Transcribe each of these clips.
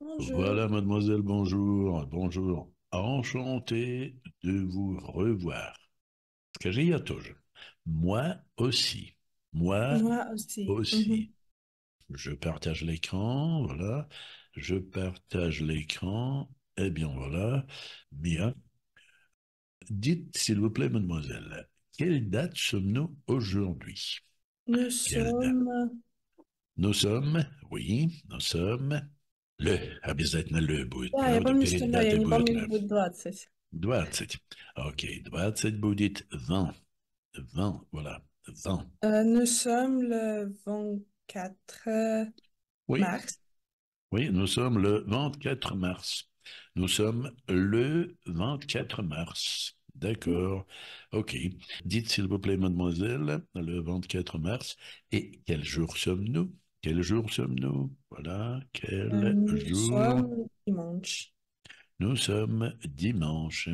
Voilà, mademoiselle, bonjour. Bonjour. Enchanté de vous revoir. Moi aussi. Moi, aussi. aussi. Mhm. Je partage l'écran, voilà. Je partage l'écran. Eh bien, voilà. Bien. Dites, s'il vous plaît, mademoiselle, quelle date sommes-nous aujourd'hui Nous sommes... Nous sommes, oui, nous sommes le. обязательно ле будет. Да, Надо я помню, что ле, я не помню, будет 20. 20. Окей, 20 будет 20. 20, voilà, 20. Euh, э, nous sommes le 24 mars. Oui, nous sommes le 24 mars. Nous sommes le 24 mars. D'accord. OK. Dites s'il vous plaît, mademoiselle, le 24 mars, et quel jour sommes-nous quel jour sommes-nous Voilà, quel euh, jour dimanche. Nous sommes dimanche.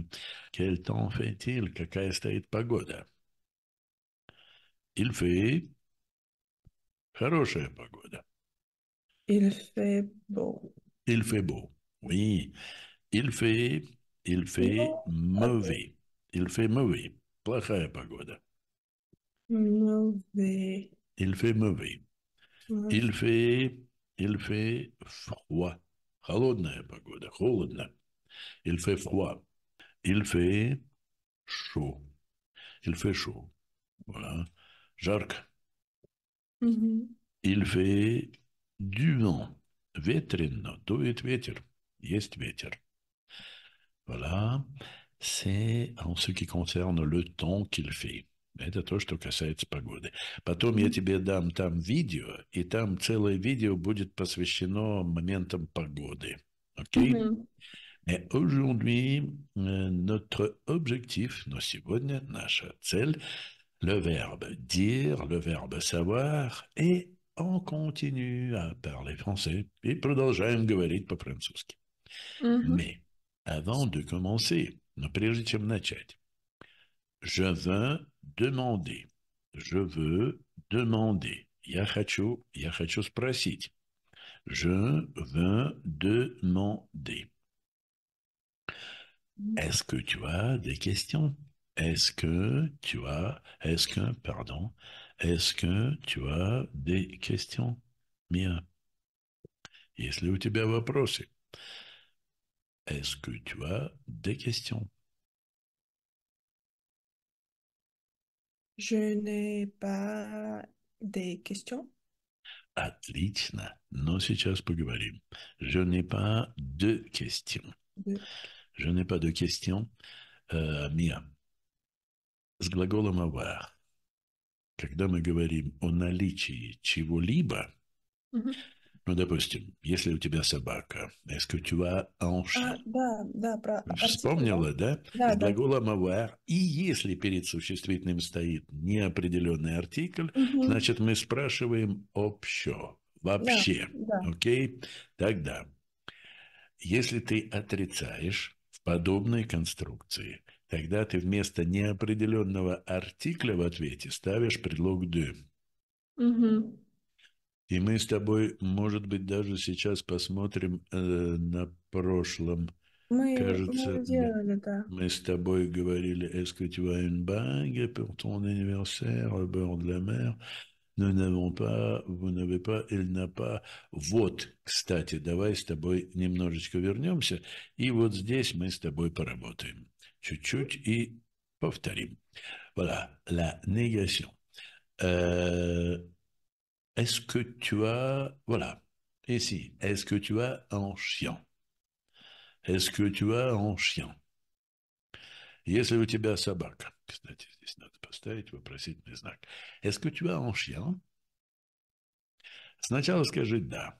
Quel temps fait-il Какая стоит Pagoda. Il fait Il fait beau. Il fait beau. Oui. Il fait il fait mauvais. Il fait mauvais. Плохая погода. Mauvais. Il fait mauvais. Il fait, il fait froid. Холодная погода, холодно. Il fait froid. Il fait chaud. Il fait chaud. Voilà. Жарко. Il fait du vent. Ветрено. Дует ветер. Есть ветер. Voilà. C'est en ce qui concerne le temps qu'il fait. Это то, что касается погоды. Потом я тебе дам там видео, и там целое видео будет посвящено моментам погоды. Окей? Okay? Mm-hmm. но сегодня наша цель, le verbe dire, le verbe savoir, et on continue à parler français, и продолжаем говорить по-французски. Mm-hmm. Mais avant de commencer, но прежде чем начать, je veux demander. Je veux demander. Я хочу, я Je veux demander. Est-ce que tu as des questions Est-ce que tu as, est-ce que, pardon, est-ce que tu as des questions Mia. Если у тебя вопросы, est-ce que tu as des questions Je n'ai pas des questions. Отлично. Но сейчас поговорим. Je n'ai pas de questions. De. Je n'ai pas de questions. Euh, Mia. С глаголом avoir. Когда мы говорим о наличии чего-либо, mm-hmm. Ну, допустим, если у тебя собака, est-ce que tu as un chien? А, да, да, про... Вспомнила, да? да да. глагола avoir. И если перед существительным стоит неопределенный артикль, угу. значит, мы спрашиваем «общо», «вообще». Да, да. Окей? Тогда, если ты отрицаешь в подобной конструкции, тогда ты вместо неопределенного артикля в ответе ставишь предлог «de». Угу. И мы с тобой, может быть, даже сейчас посмотрим э, на прошлом. Мы, Кажется, мы, делали, да. мы с тобой говорили «Est-ce que tu as une bague pour ton anniversaire au bord de la mer?» Вот, кстати, давай с тобой немножечко вернемся, и вот здесь мы с тобой поработаем. Чуть-чуть и повторим. Voilà, la négation. Euh, Est-ce que tu as... Voilà. Ici. Est-ce que tu as un chien Est-ce que tu as un chien Если Est-ce que tu as un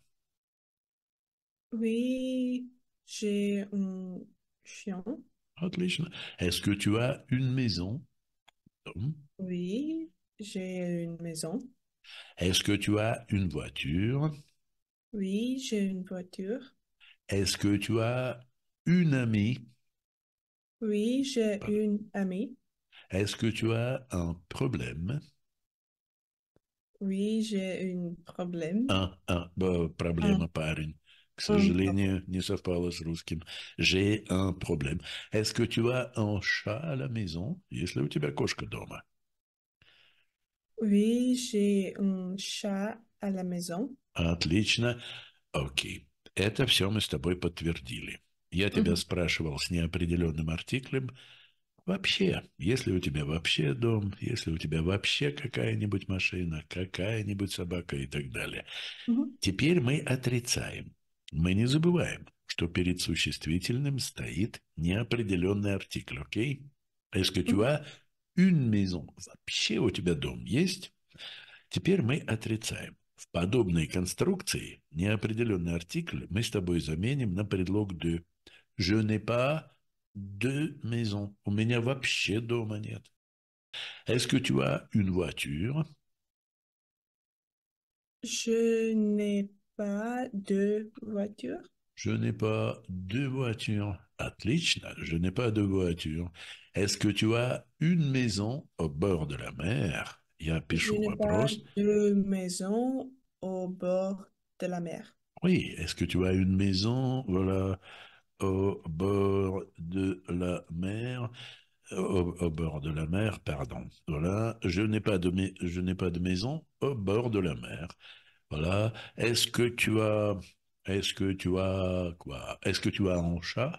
chien Oui, j'ai un chien. Est-ce que tu as une maison Oui, j'ai une maison. Est-ce que tu as une voiture Oui, j'ai une voiture. Est-ce que tu as une amie Oui, j'ai une amie. Est-ce que tu as un problème Oui, j'ai un problème. Un, un, bah, problème, un. парень. К сожалению, J'ai un problème. Est-ce que tu as un chat à la maison, если у тебя кошка dans Oui, j'ai un chat à la maison. Отлично. Окей. Это все мы с тобой подтвердили. Я тебя mm-hmm. спрашивал с неопределенным артиклем. Вообще, если у тебя вообще дом, если у тебя вообще какая-нибудь машина, какая-нибудь собака и так далее. Mm-hmm. Теперь мы отрицаем. Мы не забываем, что перед существительным стоит неопределенный артикль, окей? Est-ce que tu as une maison. Вообще у тебя дом есть? Теперь мы отрицаем. В подобной конструкции неопределенный артикль мы с тобой заменим на предлог «de». «Je n'ai pas de maison». У меня вообще дома нет. Est-ce que tu as une voiture? Je n'ai pas de voiture. Je n'ai pas de voiture. Отлично, je n'ai pas de voiture. Est-ce que tu as une maison au bord de la mer Il y a à pas une maison au bord de la mer. Oui, est-ce que tu as une maison voilà, au bord de la mer au, bord de la mer, pardon. Voilà, je n'ai pas de je n'ai pas de maison au bord de la mer. Voilà, est-ce que tu as est-ce que tu as quoi Est-ce que tu as un chat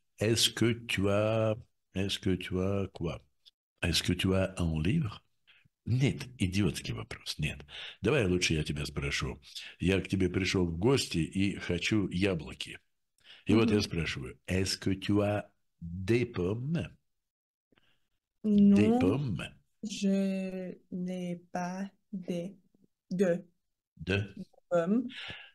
Est-ce que tu as, est-ce que tu as quoi? Est-ce que tu as un livre? Нет, идиотский вопрос, нет. Давай лучше я тебя спрошу. Я к тебе пришел в гости и хочу яблоки. И mm-hmm. вот я спрашиваю, est-ce que tu as des pommes? Non, des pommes? je n'ai pas de, de, de. pommes.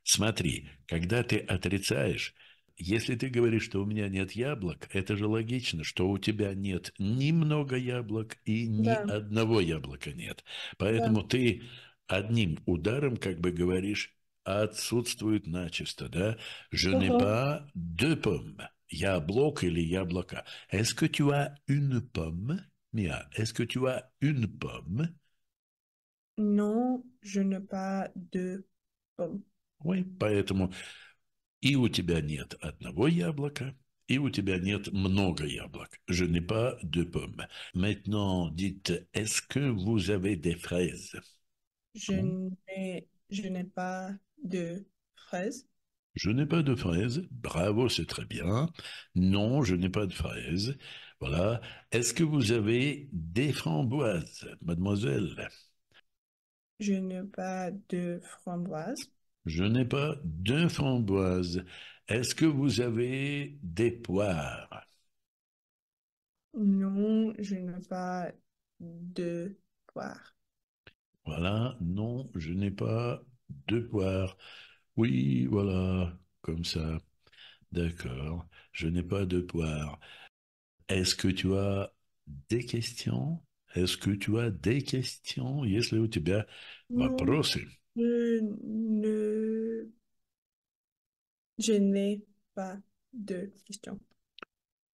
Смотри, когда ты отрицаешь, если ты говоришь, что у меня нет яблок, это же логично, что у тебя нет ни много яблок и ни да. одного яблока нет. Поэтому да. ты одним ударом, как бы говоришь, отсутствует начисто, да? Je n'ai pas de pommes. Яблок или яблока? Est-ce que tu as une pomme? Mia, est-ce que tu as une pomme? Non, je n'ai pas de pomme. Oui, поэтому Je n'ai pas de pommes. Maintenant, dites, est-ce que vous avez des fraises hein? je n'ai pas de fraises. Je n'ai pas de fraises. Bravo, c'est très bien. Non, je n'ai pas de fraises. Voilà. Est-ce que vous avez des framboises, mademoiselle Je n'ai pas de framboises. Je n'ai pas de framboise. Est-ce que vous avez des poires Non, je n'ai pas de poires. Voilà, non, je n'ai pas de poires. Oui, voilà, comme ça. D'accord, je n'ai pas de poires. Est-ce que tu as des questions Est-ce que tu as des questions Yes, у тебя вопросы? Je ne... Je n'ai pas de questions.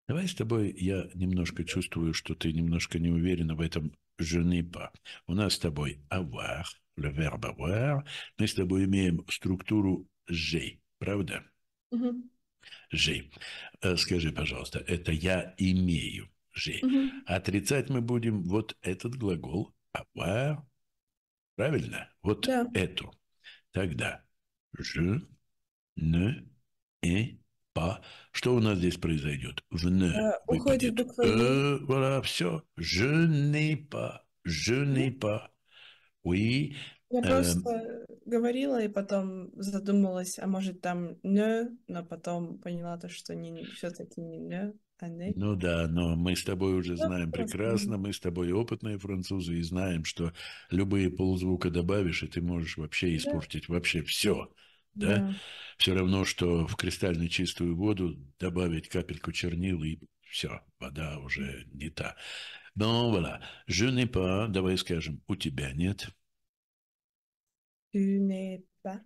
Давай с тобой, я немножко чувствую, что ты немножко не уверена в этом je n'ai pas. У нас с тобой avoir, le verbe avoir. Мы с тобой имеем структуру j'ai, правда? Угу. J'ai. Э, скажи, пожалуйста, это я имею j'ai. Угу. Отрицать мы будем вот этот глагол avoir, Правильно? Вот да. эту. Тогда ж, н, и, па. Что у нас здесь произойдет? В н а, уходит буква э, voilà, все. Je n'ai pas. Je n'ai pas. Oui. Я эм... просто говорила и потом задумалась, а может там не, но потом поняла то, что не, все-таки не не. Конечно. Ну да, но мы с тобой уже знаем прекрасно, мы с тобой опытные французы и знаем, что любые ползвука добавишь, и ты можешь вообще испортить да. вообще все. Да? да, все равно, что в кристально чистую воду добавить капельку чернил и все, вода уже не та. Но ну, voilà, je n'ai pas, давай скажем, у тебя нет. Tu n'es pas.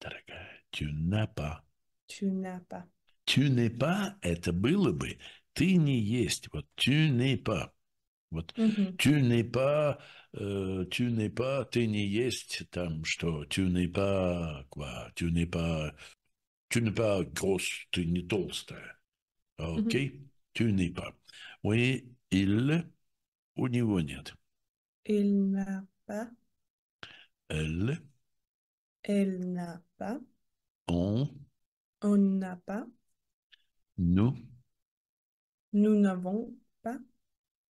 Дорогая, tu n'as pas. Tu n'as pas. Tu n'es pas это было бы. Ты не есть. Вот tu n'es pas. Вот угу. tu n'es pas, э, tu n'es pas, ты не есть там что, tu n'es pas, quoi, tu n'es pas, tu n'es pas grosse, ты не толстая. Окей? Okay? Угу. Tu n'es pas. Oui, il, у него нет. Il n'a pas. Elle. Elle n'a pas. On. On n'a pas. Nous. Nous n'avons pas.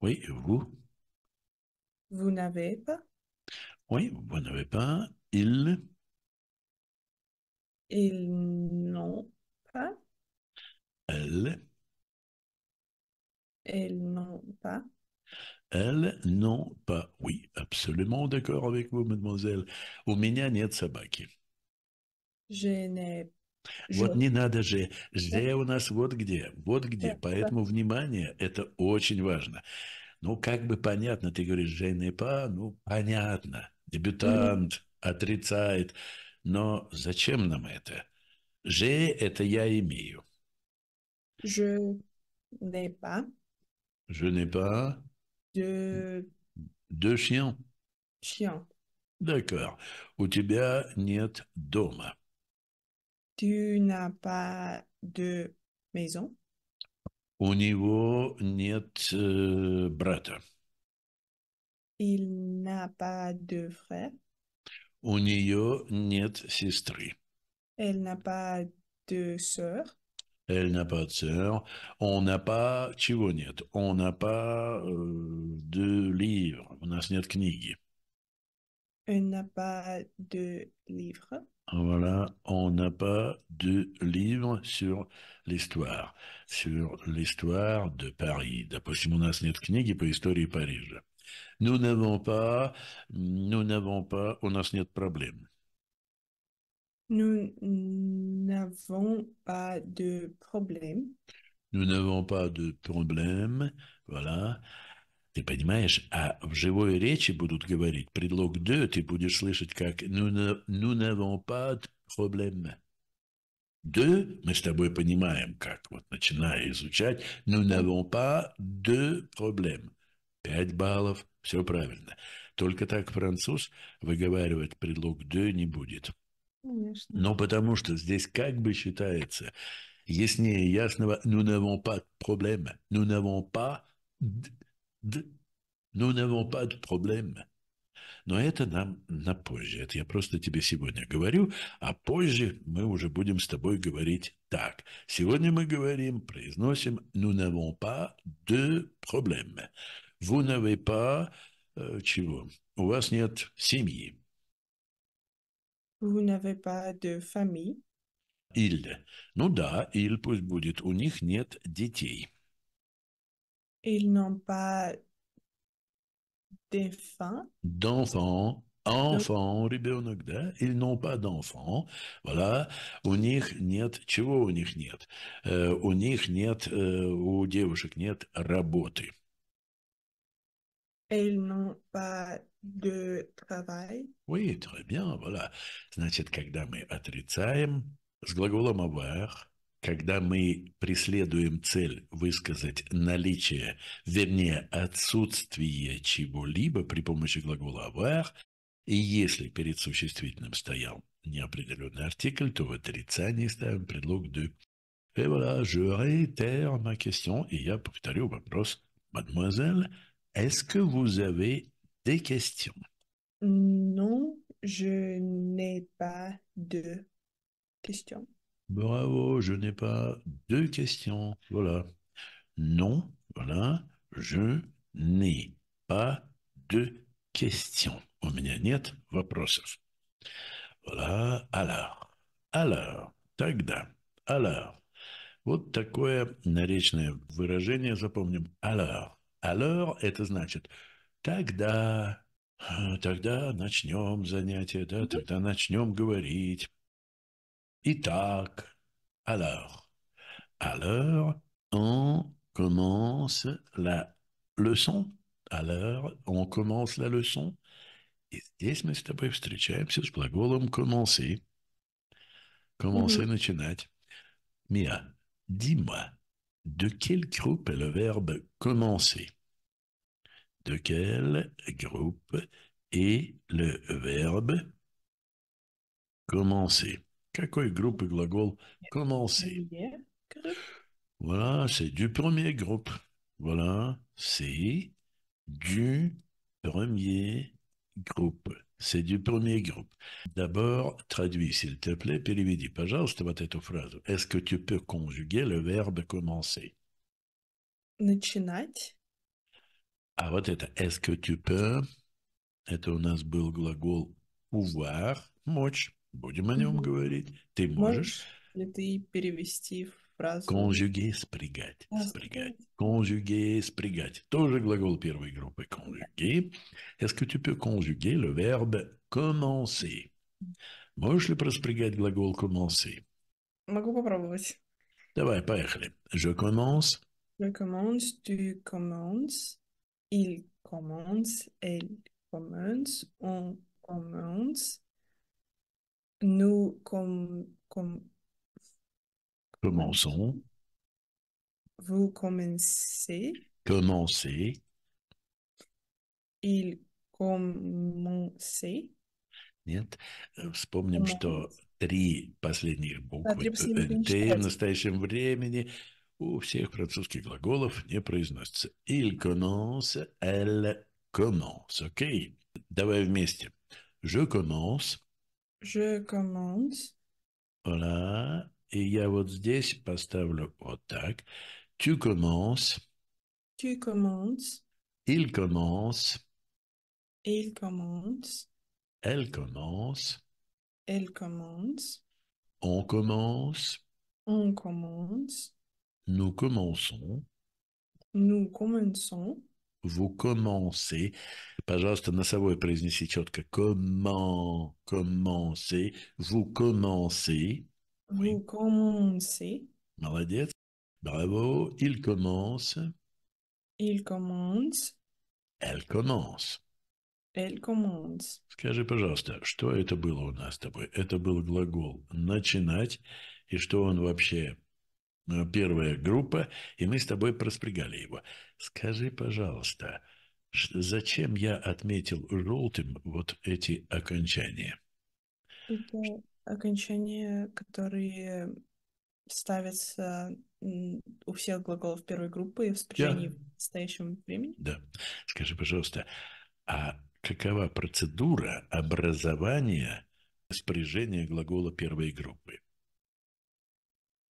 Oui, vous. Vous n'avez pas. Oui, vous n'avez pas. Ils. Ils n'ont pas. Elles. Elles n'ont pas. Elles n'ont pas. Oui, absolument d'accord avec vous, mademoiselle. au Je n'ai Вот не надо же, где у нас, вот где, вот где. Поэтому внимание, это очень важно. Ну, как бы понятно, ты говоришь, Жейн ну Па, ну, понятно, дебютант, отрицает. Но зачем нам это? Же – это я имею. Je n'ai pas. Je n'ai pas. De... De chien. Chien. D'accord. У тебя нет дома. tu n'as pas de maison? У него нет euh, брата. Il n'a pas de frère. У неё нет сестры. Elle n'a pas de sœur. Elle n'a pas de sœur. On n'a pas чего нет. On n'a pas euh, de livre. У нас нет книги. Elle n'a pas de livres. Ah, voilà, on n'a pas de livre sur l'histoire, sur l'histoire de Paris. D'après у нас нет книги l'histoire de Paris, Nous n'avons pas, nous n'avons pas, n'a pas de problème. Nous n'avons pas de problème. Nous n'avons pas de problème, voilà. Ты понимаешь, а в живой речи будут говорить предлог «de», ты будешь слышать как «nous n'avons pas de problème». «De» мы с тобой понимаем, как вот начиная изучать «nous n'avons pas de problème». Пять баллов, все правильно. Только так француз выговаривать предлог «de» не будет. Конечно. Но потому что здесь как бы считается яснее ясного «nous n'avons pas de problème», «nous n'avons pas de Nous n'avons pas de problème. Но это нам на позже. Это я просто тебе сегодня говорю, а позже мы уже будем с тобой говорить так. Сегодня мы говорим, произносим «Nous n'avons pas de problème». Vous n'avez pas э, чего? У вас нет семьи. Vous n'avez pas de famille. Il. Ну да, il пусть будет. У них нет детей. Ils n'ont pas d'enfants. D'enfants. Enfants, ребенок, да, ils n'ont pas d'enfants, voilà, у них нет, чего у них нет? Euh, у них нет, euh, у девушек нет работы. Ils n'ont pas de travail. Oui, très bien, voilà. Значит, когда мы отрицаем с глаголом avoir, Когда мы преследуем цель высказать наличие, вернее отсутствие чего-либо при помощи глагола avoir, и если перед существительным стоял неопределенный артикль, то в отрицании ставим предлог «de». Et voilà, je réitère ma question, и я повторю вопрос. Mademoiselle, est-ce que vous avez des questions? Non, je n'ai pas de questions. Bravo, je n'ai pas de questions. Voilà. Non, voilà, je n'ai pas de questions. У меня нет вопросов. Voilà, alors. Alors, тогда. Alors. Вот такое наречное выражение запомним. Alors. Alors – это значит «тогда», «тогда начнем занятие», да, «тогда начнем говорить» et Alors, alors, on commence la leçon. Alors, on commence la leçon. И ce мы с commencer. Commencer, Mia, dis-moi, de quel groupe est le verbe commencer De quel groupe est le verbe commencer Какой le verbe commencer? Voilà, c'est du premier groupe. Voilà, c'est du premier groupe. C'est du premier groupe. D'abord, traduis, s'il te plaît, Pirividi пожалуйста, cette petite phrase. Est-ce que tu peux conjuguer le verbe commencer? Начинать. Ah, вот «est-ce que tu peux» — это у нас был глагол «pouvoir», «мочь». Будем о нем говорить. Ты можешь? Можешь ли ты перевести фразу? Конжюге спрягать. А, спрягать. Конжюге спрягать. Тоже глагол первой группы. Конжюге. Est-ce que tu peux conjuguer le verbe commencer? Можешь ли проспрягать глагол commencer? Могу попробовать. Давай, поехали. Je commence. Je commence, tu commences, il commence, elle commence, on commence, Nous com com commençons. Vous commencez. Commencez. Il commençait. Нет, э, вспомним, что три последних буквы «nt» э, в настоящем времени у всех французских глаголов не произносятся. «Il commence», «elle commence». Окей? Okay? Давай вместе. «Je commence», Je commence. Voilà. Et a вот здесь au tag. Tu commences. Tu commences. Il commence. Il commence. Elle commence. Elle commence. On commence. On commence. Nous commençons. Nous commençons. Vous commencez. Пожалуйста, носовой произнеси четко. Comment, commencez, vous commencez. Vous oui. commencez. Молодец. Браво. Il commence. Il commence. Elle commence. Elle commence. Скажи, пожалуйста, что это было у нас с тобой? Это был глагол «начинать», и что он вообще? Э, первая группа, и мы с тобой проспрягали его. Скажи, пожалуйста, Зачем я отметил желтым вот эти окончания? Это окончания, которые ставятся у всех глаголов первой группы в спряжении да. в настоящем времени. Да. Скажи, пожалуйста, а какова процедура образования спряжения глагола первой группы?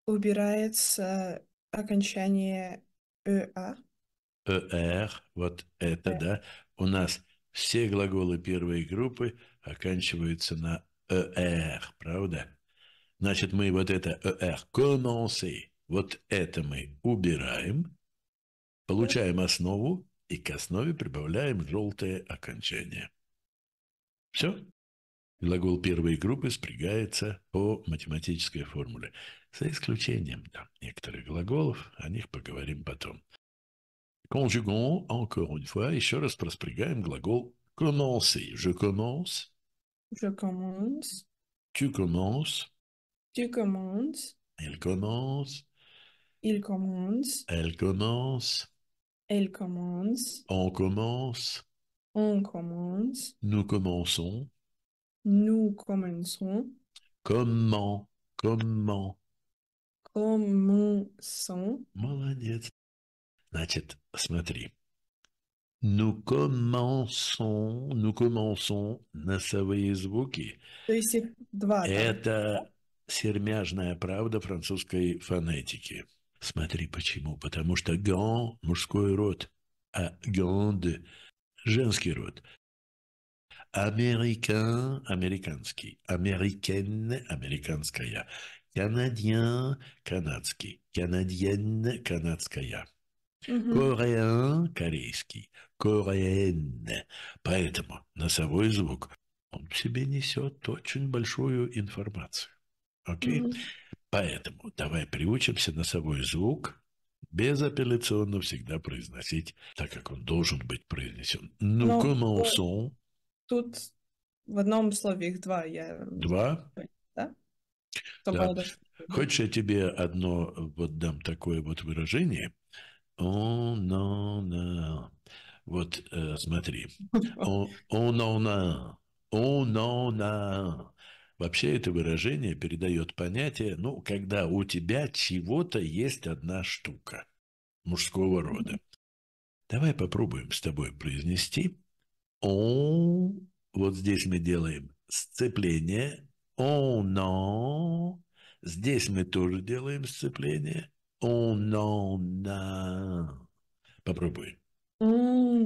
Убирается окончание «ea», Э «эр», вот это, э. да, у нас все глаголы первой группы оканчиваются на э «эр», правда? Значит, мы вот это «эр» «commencer», вот это мы убираем, получаем основу, и к основе прибавляем желтое окончание. Все? Глагол первой группы спрягается по математической формуле. За исключением там, некоторых глаголов, о них поговорим потом. Conjuguons encore une fois, et раз проспрягаем глагол commencer. Je commence. Je commence. Tu commences. Tu commences. Elle commence. Il commence. Elle commence. Elle commence. On commence. On commence. Nous commençons. Nous commençons. Comment Comment Commençons. Значит, смотри. Nous commençons, nous commençons носовые звуки. То есть их два. Это сермяжная правда французской фонетики. Смотри почему. Потому что гон мужской род, а ганд – женский род. Американ – американский, американ – американская, канадьян – канадский, канадьен – канадская. Угу. Кореан – корейский, кореен. Поэтому носовой звук, он в себе несет очень большую информацию. Окей? Угу. Поэтому давай приучимся носовой звук безапелляционно всегда произносить, так как он должен быть произнесен. Ну, commençons. Тут в одном слове их два. Я... Два? Да. да. Хочешь, я тебе одно вот дам такое вот выражение – он en a. Вот э, смотри. Он, он en a. Он en Вообще это выражение передает понятие, ну, когда у тебя чего-то есть одна штука мужского рода. Давай попробуем с тобой произнести. Он. Вот здесь мы делаем сцепление. Он, но. Здесь мы тоже делаем сцепление. On oh, en a. Попробуй. Он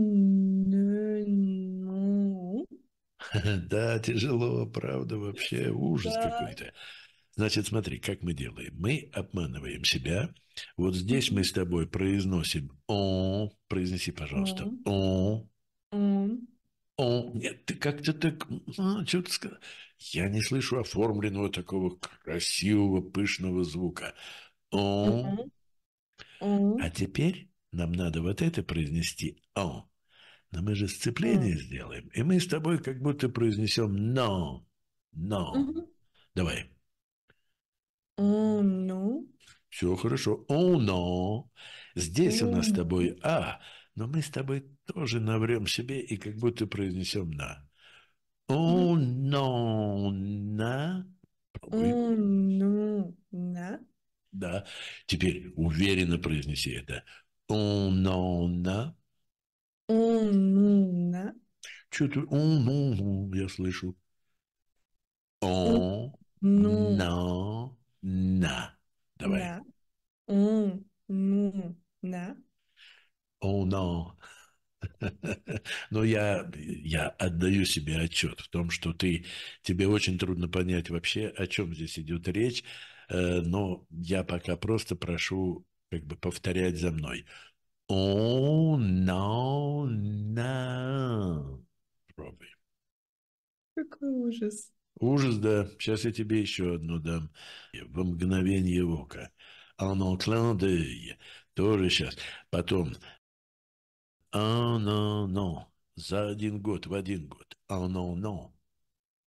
Да, тяжело, правда, вообще ужас какой-то. Значит, смотри, как мы делаем. Мы обманываем себя. Вот здесь мы с тобой произносим «он». Произнеси, пожалуйста, «он». «Он». Нет, ты как-то так... А, что ты сказал? Я не слышу оформленного такого красивого, пышного звука. О. А теперь нам надо вот это произнести «о». Но мы же сцепление сделаем. И мы с тобой как будто произнесем «но». Давай. «О, ну». Все хорошо. «О, но». Здесь у нас с тобой «а», но мы с тобой тоже наврем себе и как будто произнесем «на». «О, но, на». «О, ну, на». Да? Теперь уверенно произнеси это. Умнона. Умнона. Что-то умнона я слышу. Он. Ну. На. На. Давай. Он. Ну. На. Он. Oh, но я, я отдаю себе отчет в том, что ты, тебе очень трудно понять вообще, о чем здесь идет речь, Э, но я пока просто прошу как бы повторять за мной. Он, на, на. Пробуй. Какой ужас. Ужас, да. Сейчас я тебе еще одну дам. В мгновение ока. En enclin d'œil. Тоже сейчас. Потом. En un an. За один год, в один год. En un an.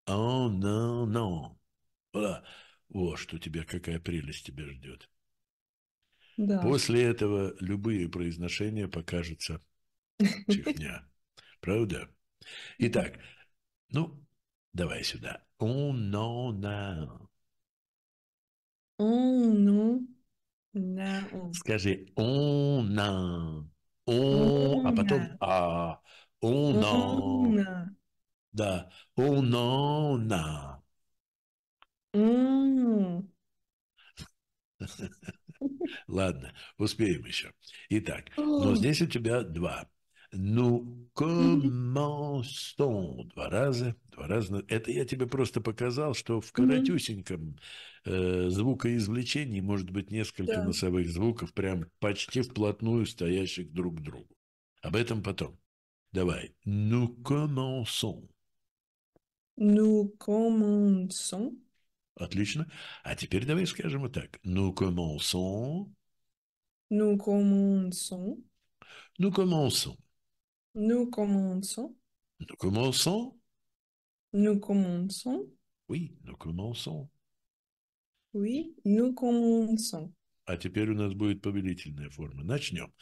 En un an. Voilà. О, что тебя, какая прелесть тебя ждет. Да. После этого любые произношения покажутся чехня. Правда? Итак, ну, давай сюда. Он, но, на. Он, ну, на. Скажи он, на. Он, а потом а. Он, на. Да. Он, но, на. Ладно, успеем еще. Итак, но здесь у тебя два. Ну, commençons. Два раза, два раза. Ну, это я тебе просто показал, что в коротюсеньком э, звукоизвлечении может быть несколько Да. носовых звуков, прям почти вплотную стоящих друг к другу. Об этом потом. Давай. Ну, commençons. Nous commençons. Отлично. А теперь давай скажем вот так. Ну commençons. Ну commençons. Ну commençons. Ну commençons. Ну commençons. Ну commençons. Oui, ну commençons. Oui, ну commençons. А теперь у нас будет повелительная форма. Начнем.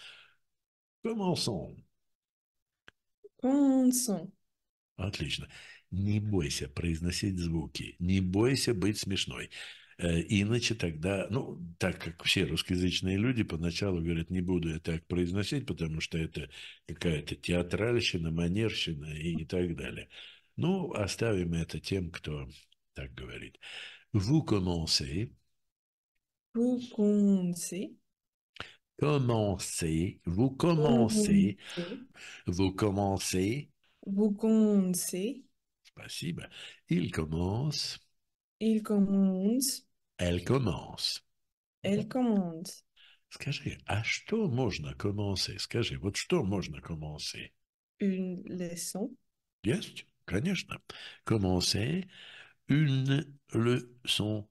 Commençons. Commençons. Отлично. Не бойся произносить звуки, не бойся быть смешной. Э, иначе тогда, ну, так как все русскоязычные люди поначалу говорят, не буду я так произносить, потому что это какая-то театральщина, манерщина и, так далее. Ну, оставим это тем, кто так говорит. Vous commencez. Vous commencez. Commencez. Vous commencez. Vous commencez. Vous commencez. Il commence. Il commence. Elle commence. Elle commence. Скажи, а что можно commencer? Скажи, вот что можно commencer? Une leçon. Commencer une leçon.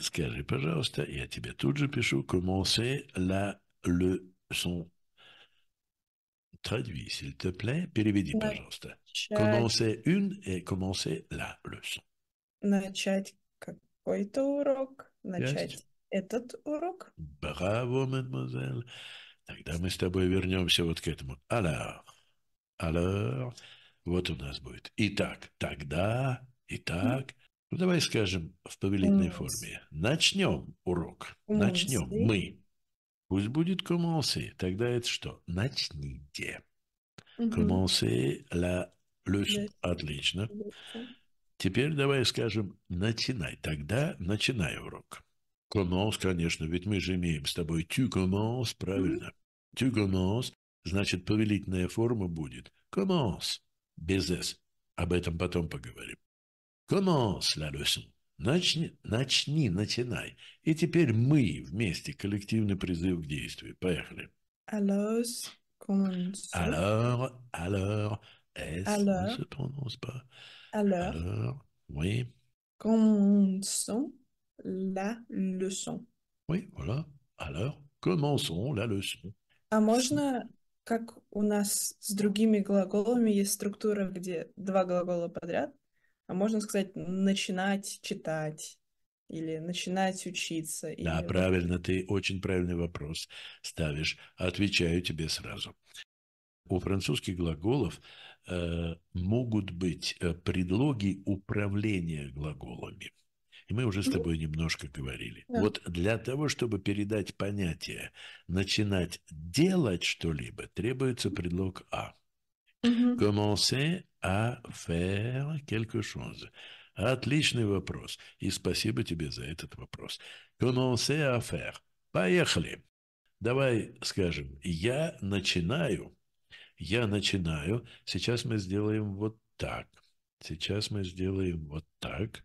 скажи, пожалуйста, я тебе commencer la leçon. Traduis, s'il te plaît. Переведи, Начать. пожалуйста. Commencez une et commencez la leçon. Начать какой-то урок. Начать yes. этот урок. Браво, мадемуазель. Тогда мы с тобой вернемся вот к этому. Alors, alors, вот у нас будет. Итак, тогда, итак. Ну, давай скажем в повелительной форме. Начнем урок. Начнем мы. Пусть будет commencer. Тогда это что? Начните. Угу. Commencer la leçon. Отлично. Теперь давай скажем «начинай». Тогда начинай урок. Commence, конечно, ведь мы же имеем с тобой «tu commences», правильно? mm «Tu commences», значит, повелительная форма будет «commence», без «s». Об этом потом поговорим. «Commence la leçon». Начни, начни, начинай. И теперь мы вместе коллективный призыв к действию. Поехали. Alors, commence. Alors, alors, S alors, ne se prononce pas. Alors, alors oui. Commençons la leçon. Oui, voilà. Alors, commençons la leçon. А можно, как у нас с другими глаголами есть структура, где два глагола подряд? А можно сказать, начинать читать или начинать учиться. Да, правильно, ты очень правильный вопрос ставишь. Отвечаю тебе сразу. У французских глаголов э, могут быть э, предлоги управления глаголами. И мы уже с тобой немножко говорили. Да. Вот для того, чтобы передать понятие начинать делать что-либо, требуется предлог А угу. Commencer à faire quelque chose. Отличный вопрос. И спасибо тебе за этот вопрос. Commencer à faire. Поехали. Давай скажем, я начинаю. Я начинаю. Сейчас мы сделаем вот так. Сейчас мы сделаем вот так.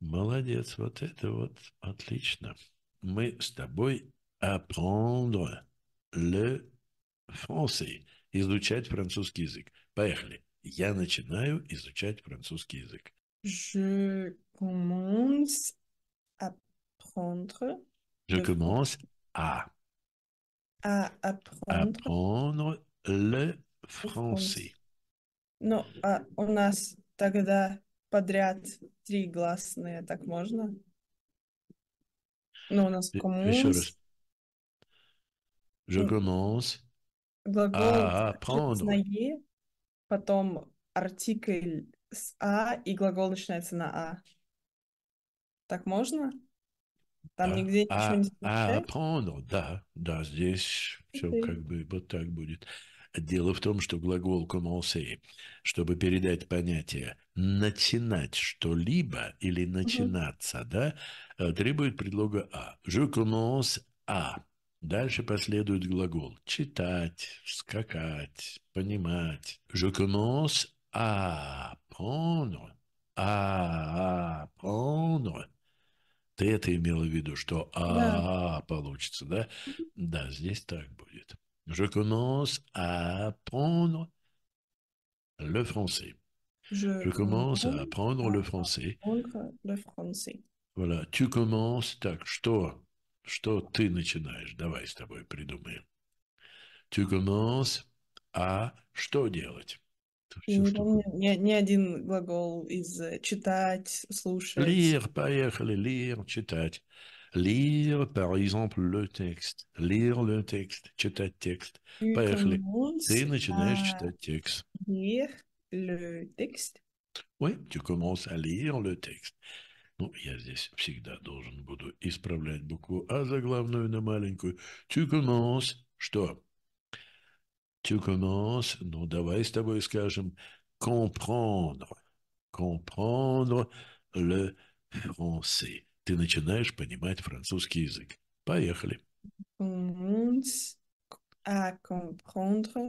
Молодец, вот это вот отлично. Мы с тобой apprendre le français изучать французский язык. Поехали. Я начинаю изучать французский язык. Je commence à prendre. Je commence à. À apprendre. Apprendre le français. Ну, а у нас тогда подряд три гласные, так можно? Ну, у нас commence. Еще раз. Je ну. commence Глагол а, а потом артикль с а, и глагол начинается на а. Так можно? Там а, нигде а, ничего не случается. да, да, здесь все okay. как бы вот так будет. Дело в том, что глагол commencer, чтобы передать понятие начинать что-либо или начинаться, mm-hmm. да, э, требует предлога а. Je commence à. Дальше последует глагол «читать», «скакать», «понимать». «Je commence à apprendre», «à apprendre». Ты это имела в виду, что «а» да. получится, да? Да, здесь так будет. «Je commence à apprendre le français». Je, Je commence à apprendre le français. Le français. Voilà, tu commences, так, что? Что ты начинаешь? Давай с тобой придумаем. Tu commences а что делать? Все, ну, что... Ни, ни один глагол из э, читать, слушать. Лир, поехали, лир читать. Lire, par exemple, le texte. Lire le texte, читать текст. Tu поехали. Ты начинаешь а, читать текст. Lire le texte. Oui, tu commences à lire le texte. Ну, я здесь всегда должен буду исправлять букву А за главную на маленькую. Tu commences. Что? Tu commences. Ну, давай с тобой скажем comprendre. Comprendre le français. Ты начинаешь понимать французский язык. Поехали. Commence à comprendre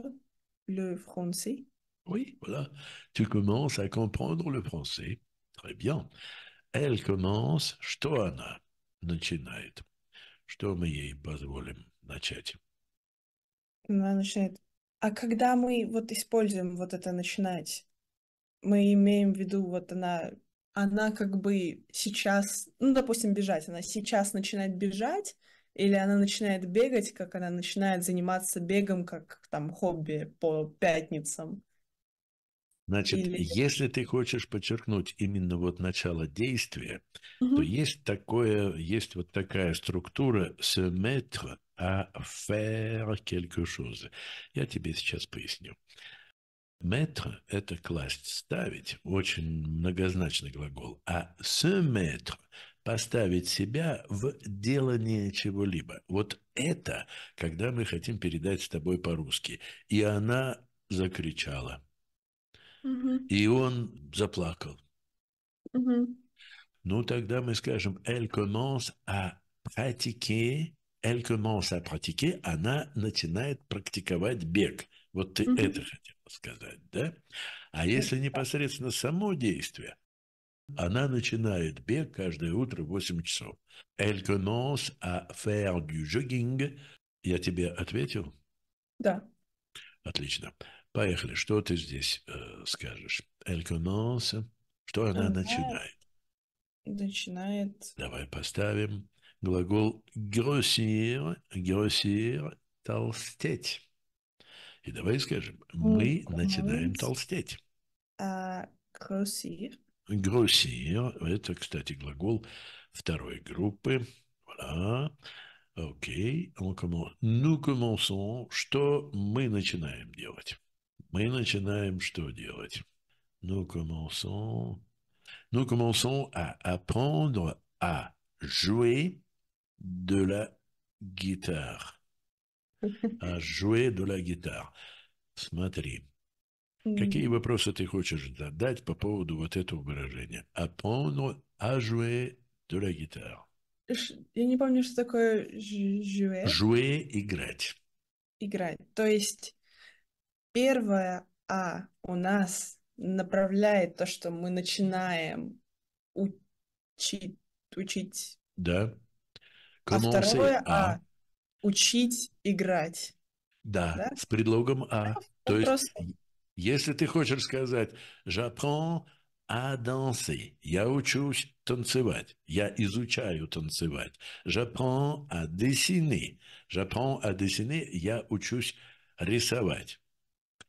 le français. Oui, voilà. Tu commences à comprendre le français. Très bien. Эль Кононс, что она начинает? Что мы ей позволим начать? Она начинает. А когда мы вот используем вот это начинать, мы имеем в виду вот она, она как бы сейчас, ну, допустим, бежать, она сейчас начинает бежать, или она начинает бегать, как она начинает заниматься бегом, как там хобби по пятницам. Значит, Или... если ты хочешь подчеркнуть именно вот начало действия, угу. то есть такое, есть вот такая структура se mettre à faire quelque chose. Я тебе сейчас поясню. Метр – это класть, ставить, очень многозначный глагол. А se mettre – поставить себя в делание чего-либо. Вот это, когда мы хотим передать с тобой по-русски. И она закричала. И он заплакал. Ну, тогда мы скажем, elle commence à pratiquer, elle commence à pratiquer, она начинает практиковать бег. Вот ты это хотела сказать, да? А если непосредственно само действие, она начинает бег каждое утро в 8 часов. Elle commence à faire du jogging. Я тебе ответил? Да. Отлично. Поехали. Что ты здесь э, скажешь? Эль commence. Что она, она начинает? Начинает. Давай поставим глагол grossir, grossir, толстеть. И давай скажем, мы mm, начинаем толстеть. Uh, grossir. Grossir. Это, кстати, глагол второй группы. Voilà. Окей. Okay. Nous commençons. Что мы начинаем делать? мы начинаем что делать? Nous commençons, nous commençons à apprendre à jouer de la guitare. À jouer de la guitare. Смотри. Mm -hmm. Какие вопросы ты хочешь задать по поводу вот этого выражения? Apprendre à jouer de la guitare. Я не помню, что такое jouer. Jouer – играть. Играть. То есть первое А у нас направляет то, что мы начинаем учить. учить. Да. Comment а второе а? а. Учить играть. Да, да, с предлогом «а». Да, То есть, если ты хочешь сказать «j'apprends à danser», я учусь танцевать, я изучаю танцевать. «J'apprends à dessiner», «j'apprends à dessiner», я учусь рисовать.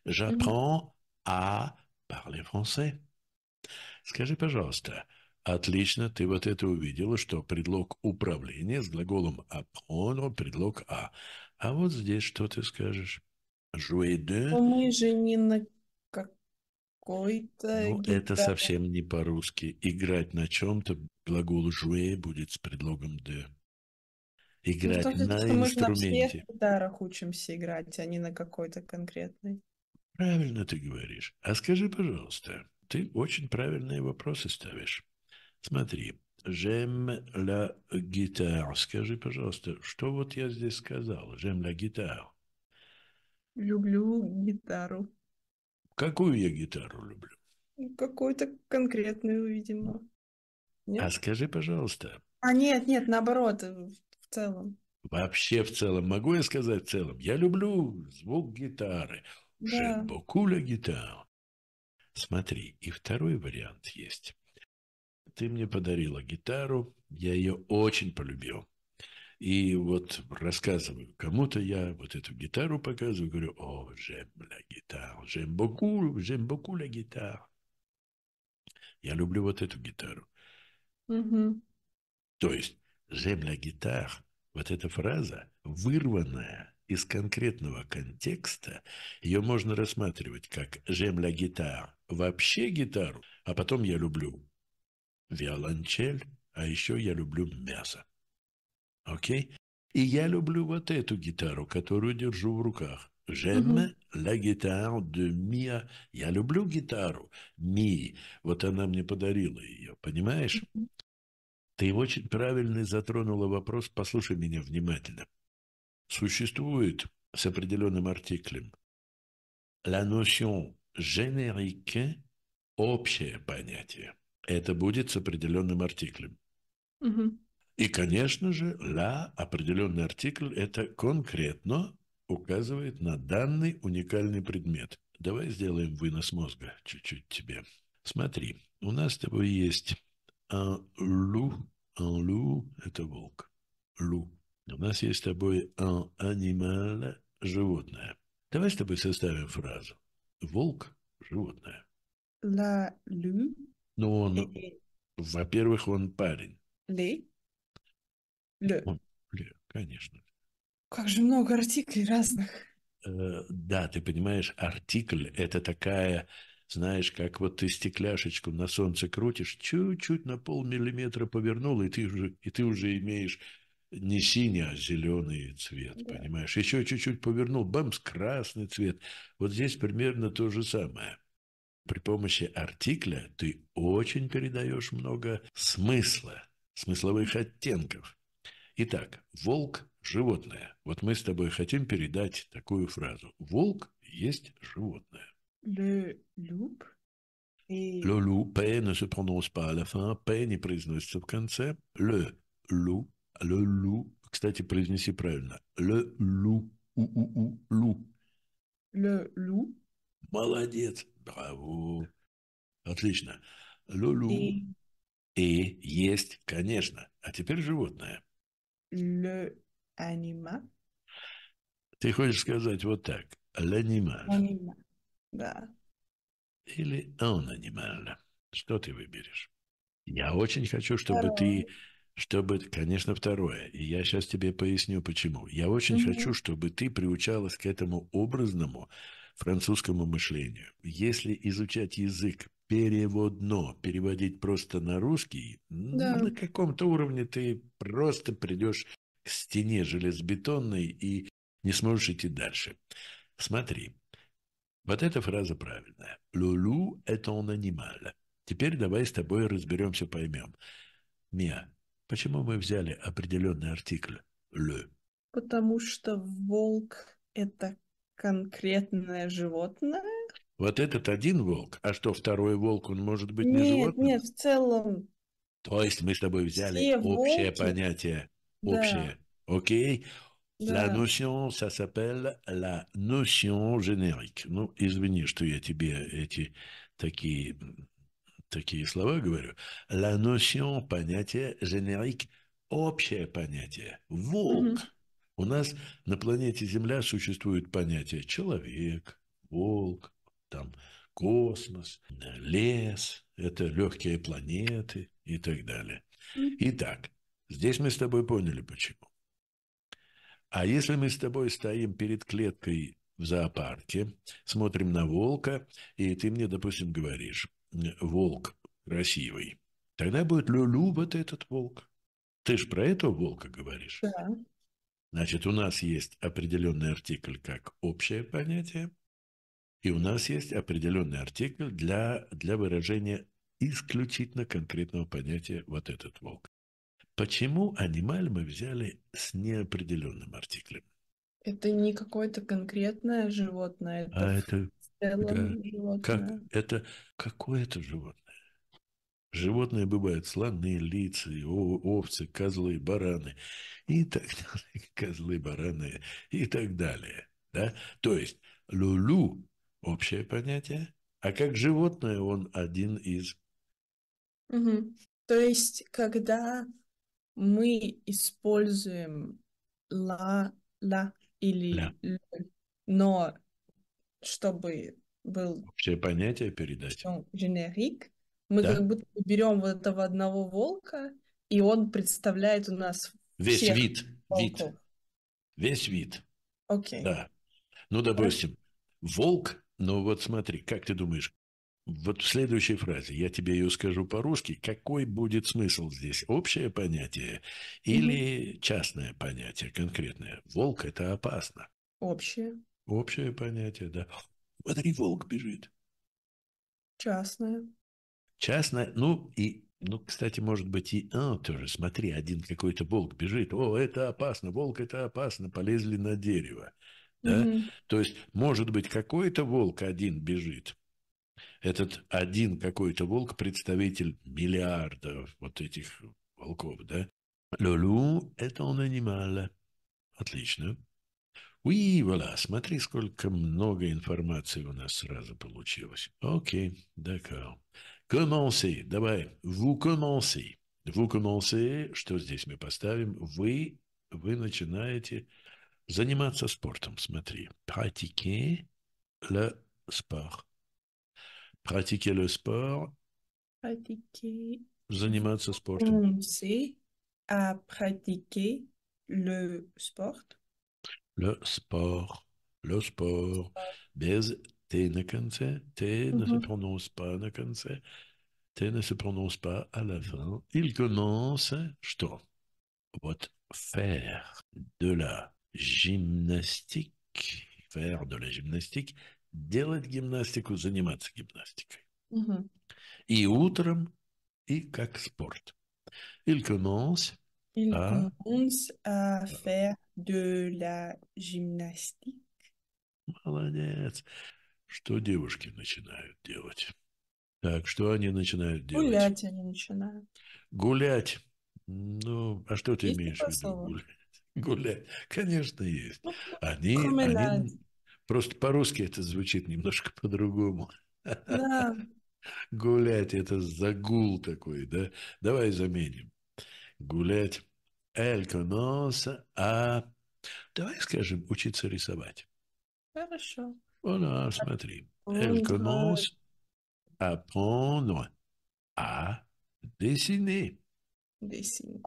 J'apprends а parler français. Скажи, пожалуйста, отлично, ты вот это увидела, что предлог управления с глаголом apprendre, предлог а. А вот здесь что ты скажешь? Jouer de... Ну, мы же не на какой-то Ну, гитаре. это совсем не по-русски. Играть на чем-то глагол jouer будет с предлогом de. Ну, играть ну, что на что инструменте. Мы же на всех гитарах учимся играть, а не на какой-то конкретной. Правильно ты говоришь. А скажи, пожалуйста, ты очень правильные вопросы ставишь. Смотри, j'aime la guitare. Скажи, пожалуйста, что вот я здесь сказал? J'aime la guitare. Люблю гитару. Какую я гитару люблю? Какую-то конкретную, видимо. А нет? А скажи, пожалуйста. А нет, нет, наоборот, э, в целом. Вообще в целом. Могу я сказать в целом? Я люблю звук гитары. Да. Бокуля гитар. Смотри, и второй вариант есть. Ты мне подарила гитару, я ее очень полюбил. И вот рассказываю кому-то я, вот эту гитару показываю, говорю, о, j'aime la guitare, j'aime beaucoup, j'aime beaucoup la guitare. Я люблю вот эту гитару. Угу. То есть, j'aime la guitare, вот эта фраза вырванная из конкретного контекста ее можно рассматривать как «j'aime la вообще гитару, а потом я люблю виолончель, а еще я люблю мясо. Окей? И я люблю вот эту гитару, которую держу в руках. «J'aime la guitare de Mia». Я люблю гитару Ми. Вот она мне подарила ее, понимаешь? Ты очень правильно затронула вопрос, послушай меня внимательно существует с определенным артиклем. La notion générique – общее понятие. Это будет с определенным артиклем. Угу. И, конечно же, la – определенный артикль – это конкретно указывает на данный уникальный предмет. Давай сделаем вынос мозга чуть-чуть тебе. Смотри, у нас с тобой есть un loup. Un loup – это волк. Loup у нас есть с тобой un animal – животное. Давай с тобой составим фразу. Волк – животное. La lune. Но он, э, э. во-первых, он парень. Les. Le. Он, le, конечно. Как же много артиклей разных. Э, да, ты понимаешь, артикль – это такая, знаешь, как вот ты стекляшечку на солнце крутишь, чуть-чуть на полмиллиметра повернул, и ты уже, и ты уже имеешь не синий, а зеленый цвет, да. понимаешь? Еще чуть-чуть повернул, бамс, красный цвет. Вот здесь примерно то же самое. При помощи артикля ты очень передаешь много смысла, смысловых оттенков. Итак, волк – животное. Вот мы с тобой хотим передать такую фразу. Волк есть животное. Le loup et... Le loup, P ne se prononce pas à la fin, P не произносится в конце. Le loup Ле-лу. Кстати, произнеси правильно. Ле-лу. У-у-у-лу. Ле-лу. Молодец. Браво. Отлично. Ле-лу. И. И есть, конечно. А теперь животное. Ле анима. Ты хочешь сказать вот так. Ланима. Анима. Да. Или он анимально. Что ты выберешь? Я очень хочу, чтобы Второе. ты чтобы, конечно, второе. И я сейчас тебе поясню, почему. Я очень mm-hmm. хочу, чтобы ты приучалась к этому образному французскому мышлению. Если изучать язык переводно, переводить просто на русский, ну, да. ну, на каком-то уровне ты просто придешь к стене железобетонной и не сможешь идти дальше. Смотри, вот эта фраза правильная. «Лулу – это он анималь». Теперь давай с тобой разберемся, поймем. Миа. Почему мы взяли определенный артикль «le»? Потому что волк – это конкретное животное. Вот этот один волк, а что второй волк, он может быть нет, не животным? Нет, нет, в целом. То есть мы с тобой взяли Все общее понятие, общее, да. окей? Да. La notion, ça s'appelle la notion générique. Ну, извини, что я тебе эти такие такие слова говорю. La notion, понятие, générique, общее понятие. Волк. Угу. У нас на планете Земля существует понятие человек, волк, там космос, лес, это легкие планеты и так далее. Итак, здесь мы с тобой поняли почему. А если мы с тобой стоим перед клеткой в зоопарке, смотрим на волка, и ты мне, допустим, говоришь, волк красивый, тогда будет люлю этот волк. Ты же про этого волка говоришь. Да. Значит, у нас есть определенный артикль как общее понятие, и у нас есть определенный артикль для, для выражения исключительно конкретного понятия «вот этот волк». Почему анималь мы взяли с неопределенным артиклем? Это не какое-то конкретное животное. Это... А это целом да. животное. Как, это какое это животное? Животные бывают слоны, лицы, овцы, козлы, бараны и так далее. Козлы, бараны и так далее. Да? То есть люлю – общее понятие, а как животное он один из. Угу. То есть, когда мы используем ла, ла или ля. но чтобы был... Общее понятие передать. Генерик. Мы да? как будто берем вот этого одного волка, и он представляет у нас Весь всех вид. Волков. Вид. Весь вид. Окей. Okay. Да. Ну, допустим, волк, ну вот смотри, как ты думаешь, вот в следующей фразе, я тебе ее скажу по-русски, какой будет смысл здесь? Общее понятие или mm-hmm. частное понятие конкретное? Волк – это опасно. Общее. Общее понятие, да. Смотри, волк бежит. Частное. Частное, ну и, ну, кстати, может быть и, а, тоже, смотри, один какой-то волк бежит, о, это опасно, волк, это опасно, полезли на дерево. Да? Угу. То есть, может быть, какой-то волк один бежит, этот один какой-то волк представитель миллиардов вот этих волков, да? Лолу – это он анимала. Отлично. Уи, вуаля, смотри, сколько много информации у нас сразу получилось. Окей, d'accord. Commencez, давай. Vous commencez. Vous commencez, что здесь мы поставим? Вы, вы начинаете заниматься спортом. Смотри. Pratiquez le sport. Pratiquez le sport. Pratiquez. Заниматься спортом. Commencez а pratiquer le sport. Le sport. Le sport. Bez, T ne se mm-hmm. prononce pas, ne T ne se prononce pas à la fin. Il commence. Stop. Votre faire de la gymnastique. Faire de la gymnastique. Делать гимнастику, заниматься gymnastique. Mm-hmm. Et И утром, et как sport. Il commence Il ah. commence à ah. faire de la gymnastique. Молодец. Что девушки начинают делать? Так, что они начинают делать? Гулять они начинают. Гулять. Ну, а что ты есть имеешь в виду? Гулять. гулять. Конечно, есть. Ну, они, они... Просто по-русски это звучит немножко по-другому. Да. Гулять – это загул такой, да? Давай заменим гулять, elle commence à... Давай скажем, учиться рисовать. Хорошо. Voilà, смотри. Elle commence à apprendre à dessiner. Dessiner.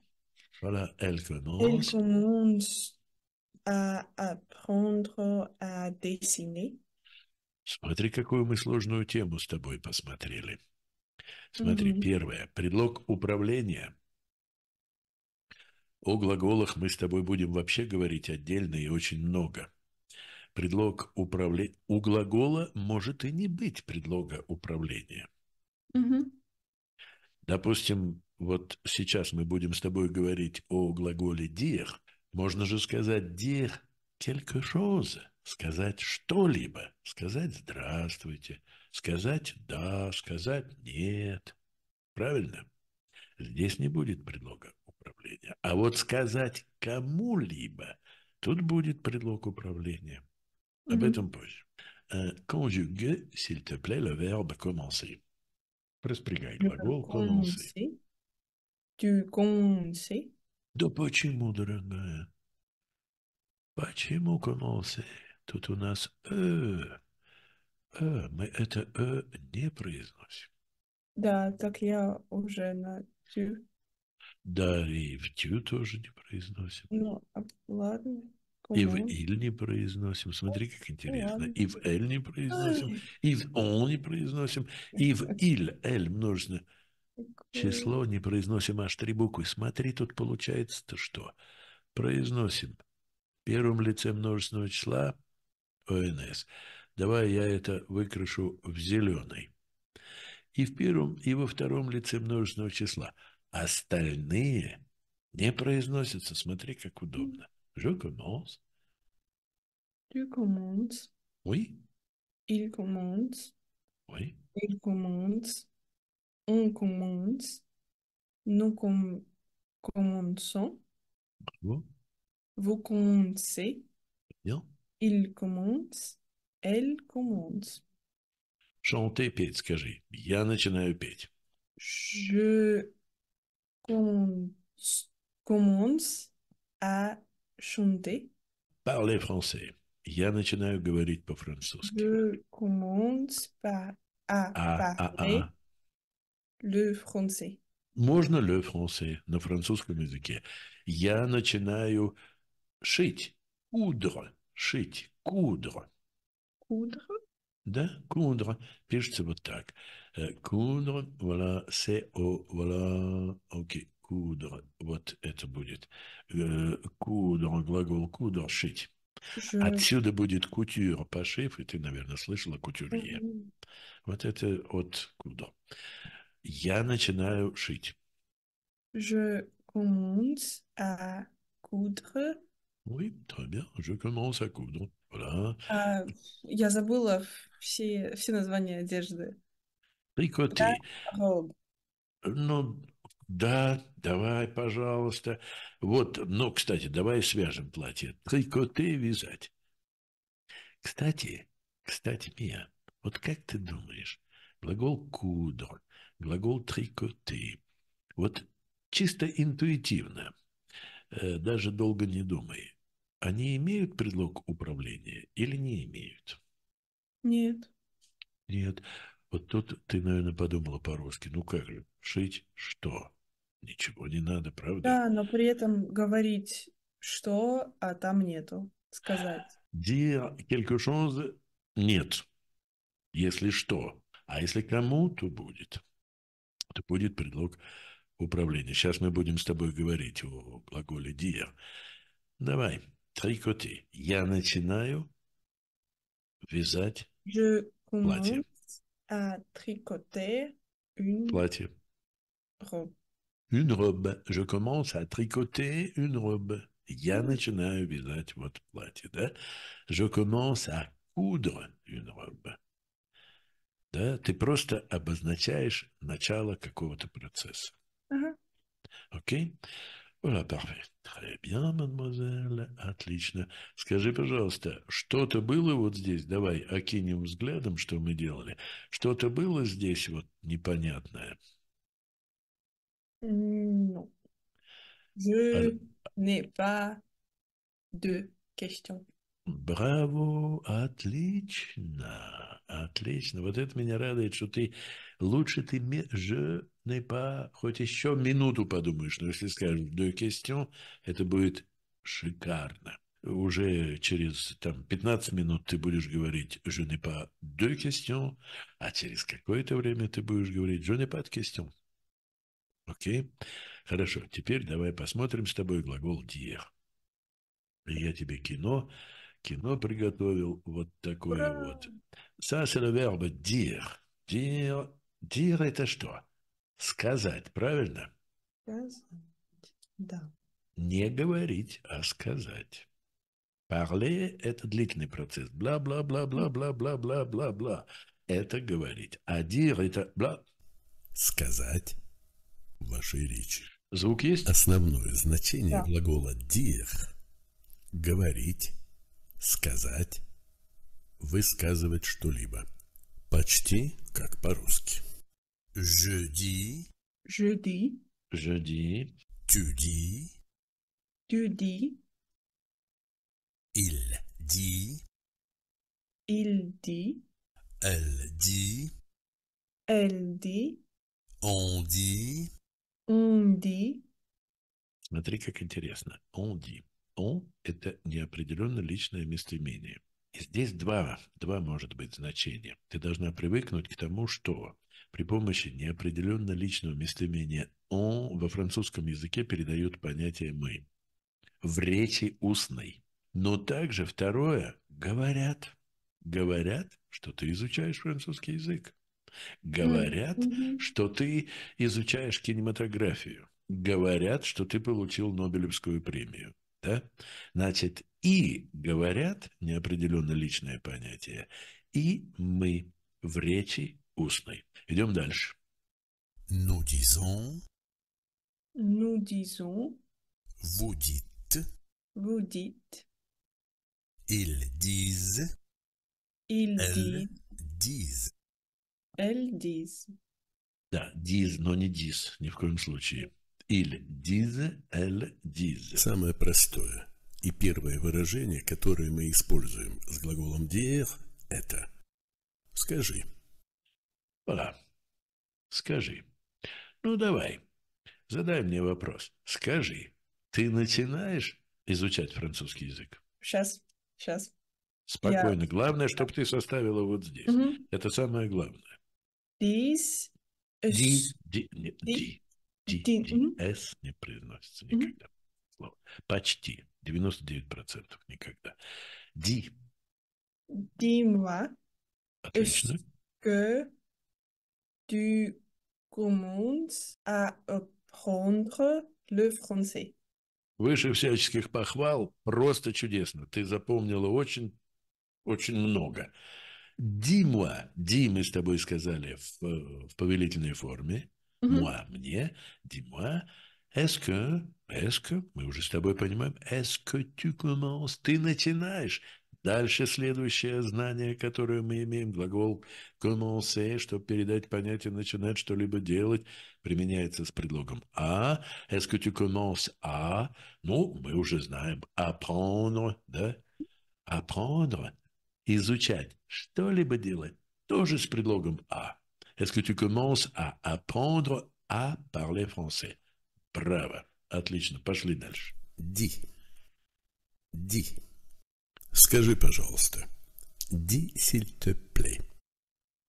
Voilà, elle commence. Elle commence à apprendre à dessiner. Смотри, какую мы сложную тему с тобой посмотрели. Смотри, mm-hmm. первое. Предлог управления о глаголах мы с тобой будем вообще говорить отдельно и очень много. Предлог управления... У глагола может и не быть предлога управления. Угу. Допустим, вот сейчас мы будем с тобой говорить о глаголе «дир». Можно же сказать «дир только chose», сказать что-либо, сказать «здравствуйте», сказать «да», сказать «нет». Правильно? Здесь не будет предлога управления. А вот сказать кому-либо, тут будет предлог управления. Об mm-hmm. этом позже. Конжуге, э, s'il te plaît, le verbe commencer. Распрягай э, глагол commencer. Tu commences. Да почему, дорогая? Почему commencer? Тут у нас «э». «э». Мы это «э» не произносим. Да, так я уже на «тю». Да, и в тю тоже не произносим. Ну, а, ладно. И в иль не произносим. Смотри, как интересно. И в эль не произносим, и в он не произносим, и в иль, эль множественное. Число не произносим аж три буквы. Смотри, тут получается-то что? Произносим в первом лице множественного числа ОНС. Давай я это выкрашу в зеленый. И в первом, и во втором лице множественного числа – Остальные не произносятся. Смотри, как удобно. Je commence. Tu commences. Oui. Il commence. Oui. Il commence. On commence. Nous com commençons. Bravo. Vous commencez. Bien. Il commence. Elle commence. Chanter, петь, скажи. Я начинаю петь. Je qu'on commence à chanter. Parler français. Я начинаю говорить по-французски. Je commence par à а, ah, ah, ah. parler а, а. le français. Можно le français на французском языке? Я начинаю шить, coudre, шить, coudre. Coudre? Да, кундра пишется вот так. Э, кундра, voilà, c'est о, voilà, окей, okay, кудра, вот это будет. Э, кудра, глагол кудра, шить. Je... Отсюда будет кутюр, пошив, и ты, наверное, слышала кутюрье. Mm-hmm. Вот это от кудра. Я начинаю шить. Je commence à coudre. Oui, très bien, je commence à coudre. Да. А, я забыла все, все названия одежды. Трикоты. Да? Ну, да, давай, пожалуйста. Вот, ну, кстати, давай свяжем платье. Трикоты вязать. Кстати, кстати, Мия, вот как ты думаешь, глагол «кудр», глагол «трикоты», вот чисто интуитивно, э, даже долго не думай, они имеют предлог управления или не имеют? Нет. Нет. Вот тут ты, наверное, подумала по-русски. Ну как же, шить что? Ничего не надо, правда? Да, но при этом говорить что, а там нету. Сказать. Dire quelque chose нет. Если что. А если кому, то будет. То будет предлог управления. Сейчас мы будем с тобой говорить о глаголе «dia». Давай. Три Я начинаю вязать Je платье. à une Платье. robe. Une robe. Je commence à tricoter une robe. Я начинаю вязать вот платье, да? Je commence à coudre une robe. Да? Ты просто обозначаешь начало какого-то процесса. Ага. Окей? Voilà, parfait. Très bien, мадемуазель, отлично. Скажи, пожалуйста, что-то было вот здесь? Давай окинем взглядом, что мы делали. Что-то было здесь вот непонятное? Non. Ну, je n'ai pas de questions. Браво, отлично, отлично. Вот это меня радует, что ты лучше ты же n'est pas, хоть еще минуту подумаешь, но если скажешь deux questions, это будет шикарно. Уже через там, 15 минут ты будешь говорить «je n'ai pas deux questions», а через какое-то время ты будешь говорить «je n'ai pas de questions». Окей? Okay? Хорошо, теперь давай посмотрим с тобой глагол «dire». Я тебе кино, кино приготовил вот такое вот. Ça, c'est le verbe dire. Dire, dire это что? Сказать, правильно? Сказать, да. Не говорить, а сказать. Parler – это длительный процесс. Бла-бла-бла-бла-бла-бла-бла-бла-бла. Это говорить. А dire – это бла. Сказать в вашей речи. Звук есть? Основное значение да. глагола dire – говорить, сказать, высказывать что-либо. Почти как по-русски. Je dis. Je dis. Je dis. Tu dis. Tu dis. Il dit. Il dit. Elle dit. Elle dit. On dit. On dit. Смотри, как интересно. Он dit. Он – это неопределенно личное местоимение. И здесь два, два может быть значения. Ты должна привыкнуть к тому, что при помощи неопределенно личного местоимения «он» во французском языке передают понятие «мы». В речи устной. Но также второе – говорят. Говорят, что ты изучаешь французский язык. Говорят, mm-hmm. что ты изучаешь кинематографию. Говорят, что ты получил Нобелевскую премию. Да? Значит, и говорят, неопределенно личное понятие, и мы в речи устный. Идем дальше. Nous disons. Nous disons. Vous dites. Vous dites. Ils disent. Ils elles disent. Elles disent. Да, diz, но не diz, ни в коем случае. Или diz, elles disent. Самое простое и первое выражение, которое мы используем с глаголом dire, это «скажи». Пора. Скажи. Ну, давай. Задай мне вопрос. Скажи, ты начинаешь изучать французский язык? Сейчас, сейчас. Спокойно. Я... Главное, чтобы ты составила вот здесь. Угу. Это самое главное. This... Э, ди, ди, ди, ди, С не произносится никогда. Слово. Почти. 99% никогда. Ди. Дима. Отлично. Que tu commences à apprendre le français. Выше всяческих похвал, просто чудесно. Ты запомнила очень, очень много. Дима, Ди мы с тобой сказали в, в повелительной форме. Mm-hmm. мне, Дима. Est-ce мы уже с тобой понимаем, est-ce que ты начинаешь, Дальше следующее знание, которое мы имеем, глагол «commencer», чтобы передать понятие «начинать что-либо делать», применяется с предлогом «а». «Est-ce que tu commences à?» «а»?» Ну, мы уже знаем «apprendre», да? «Apprendre» – изучать, что-либо делать, тоже с предлогом «а». «Est-ce que tu commences à «а»?» apprendre à «а» parler français?» Браво! Отлично, пошли дальше. «Ди». «Ди». Скажи, пожалуйста, дисельтепле.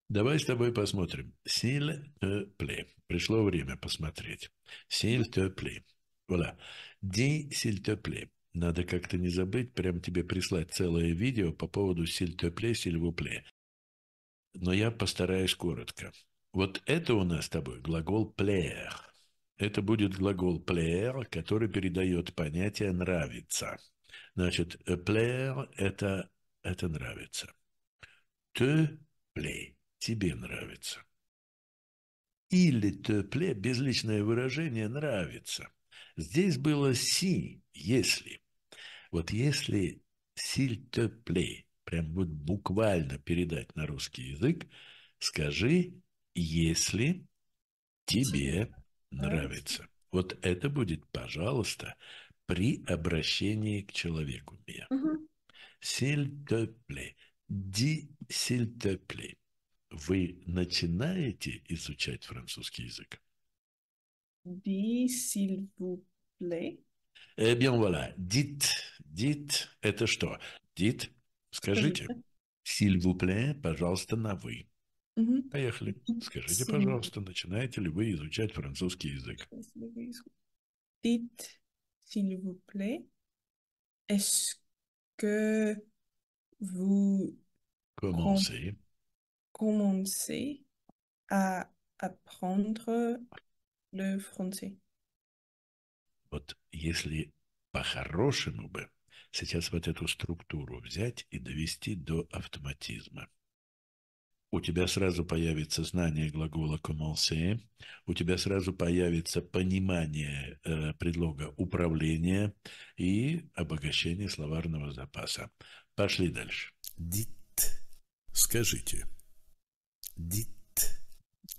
Давай с тобой посмотрим. Сильтепле. Пришло время посмотреть. Сильтепле. Voilà. Дисельтепле. Надо как-то не забыть, прям тебе прислать целое видео по поводу сильтепле, сильвупле. Но я постараюсь коротко. Вот это у нас с тобой глагол «плеер». Это будет глагол «плеер», который передает понятие «нравится». Значит, э, player – это, это нравится. Ты play – тебе нравится. Или ты play – безличное выражение «нравится». Здесь было «си», «если». Вот если силь ты play» прям вот буквально передать на русский язык, скажи, если тебе нравится. Вот это будет, пожалуйста, при обращении к человеку. Угу. Сильтепле, ди сильтепле. Вы начинаете изучать французский язык? Ди сильтепле. Э, bien voilà, Дит, дит. это что? Дит. скажите. Сильвупле, пожалуйста, на вы. Угу. Поехали. Скажите, пожалуйста, начинаете ли вы изучать французский язык? Дит. s'il vous plaît. Est-ce que vous commencez, commencez à apprendre le français? Вот если по-хорошему бы сейчас вот эту структуру взять и довести до автоматизма – у тебя сразу появится знание глагола commencer, у тебя сразу появится понимание э, предлога управления и обогащение словарного запаса. Пошли дальше. Dit. Скажите. Dit.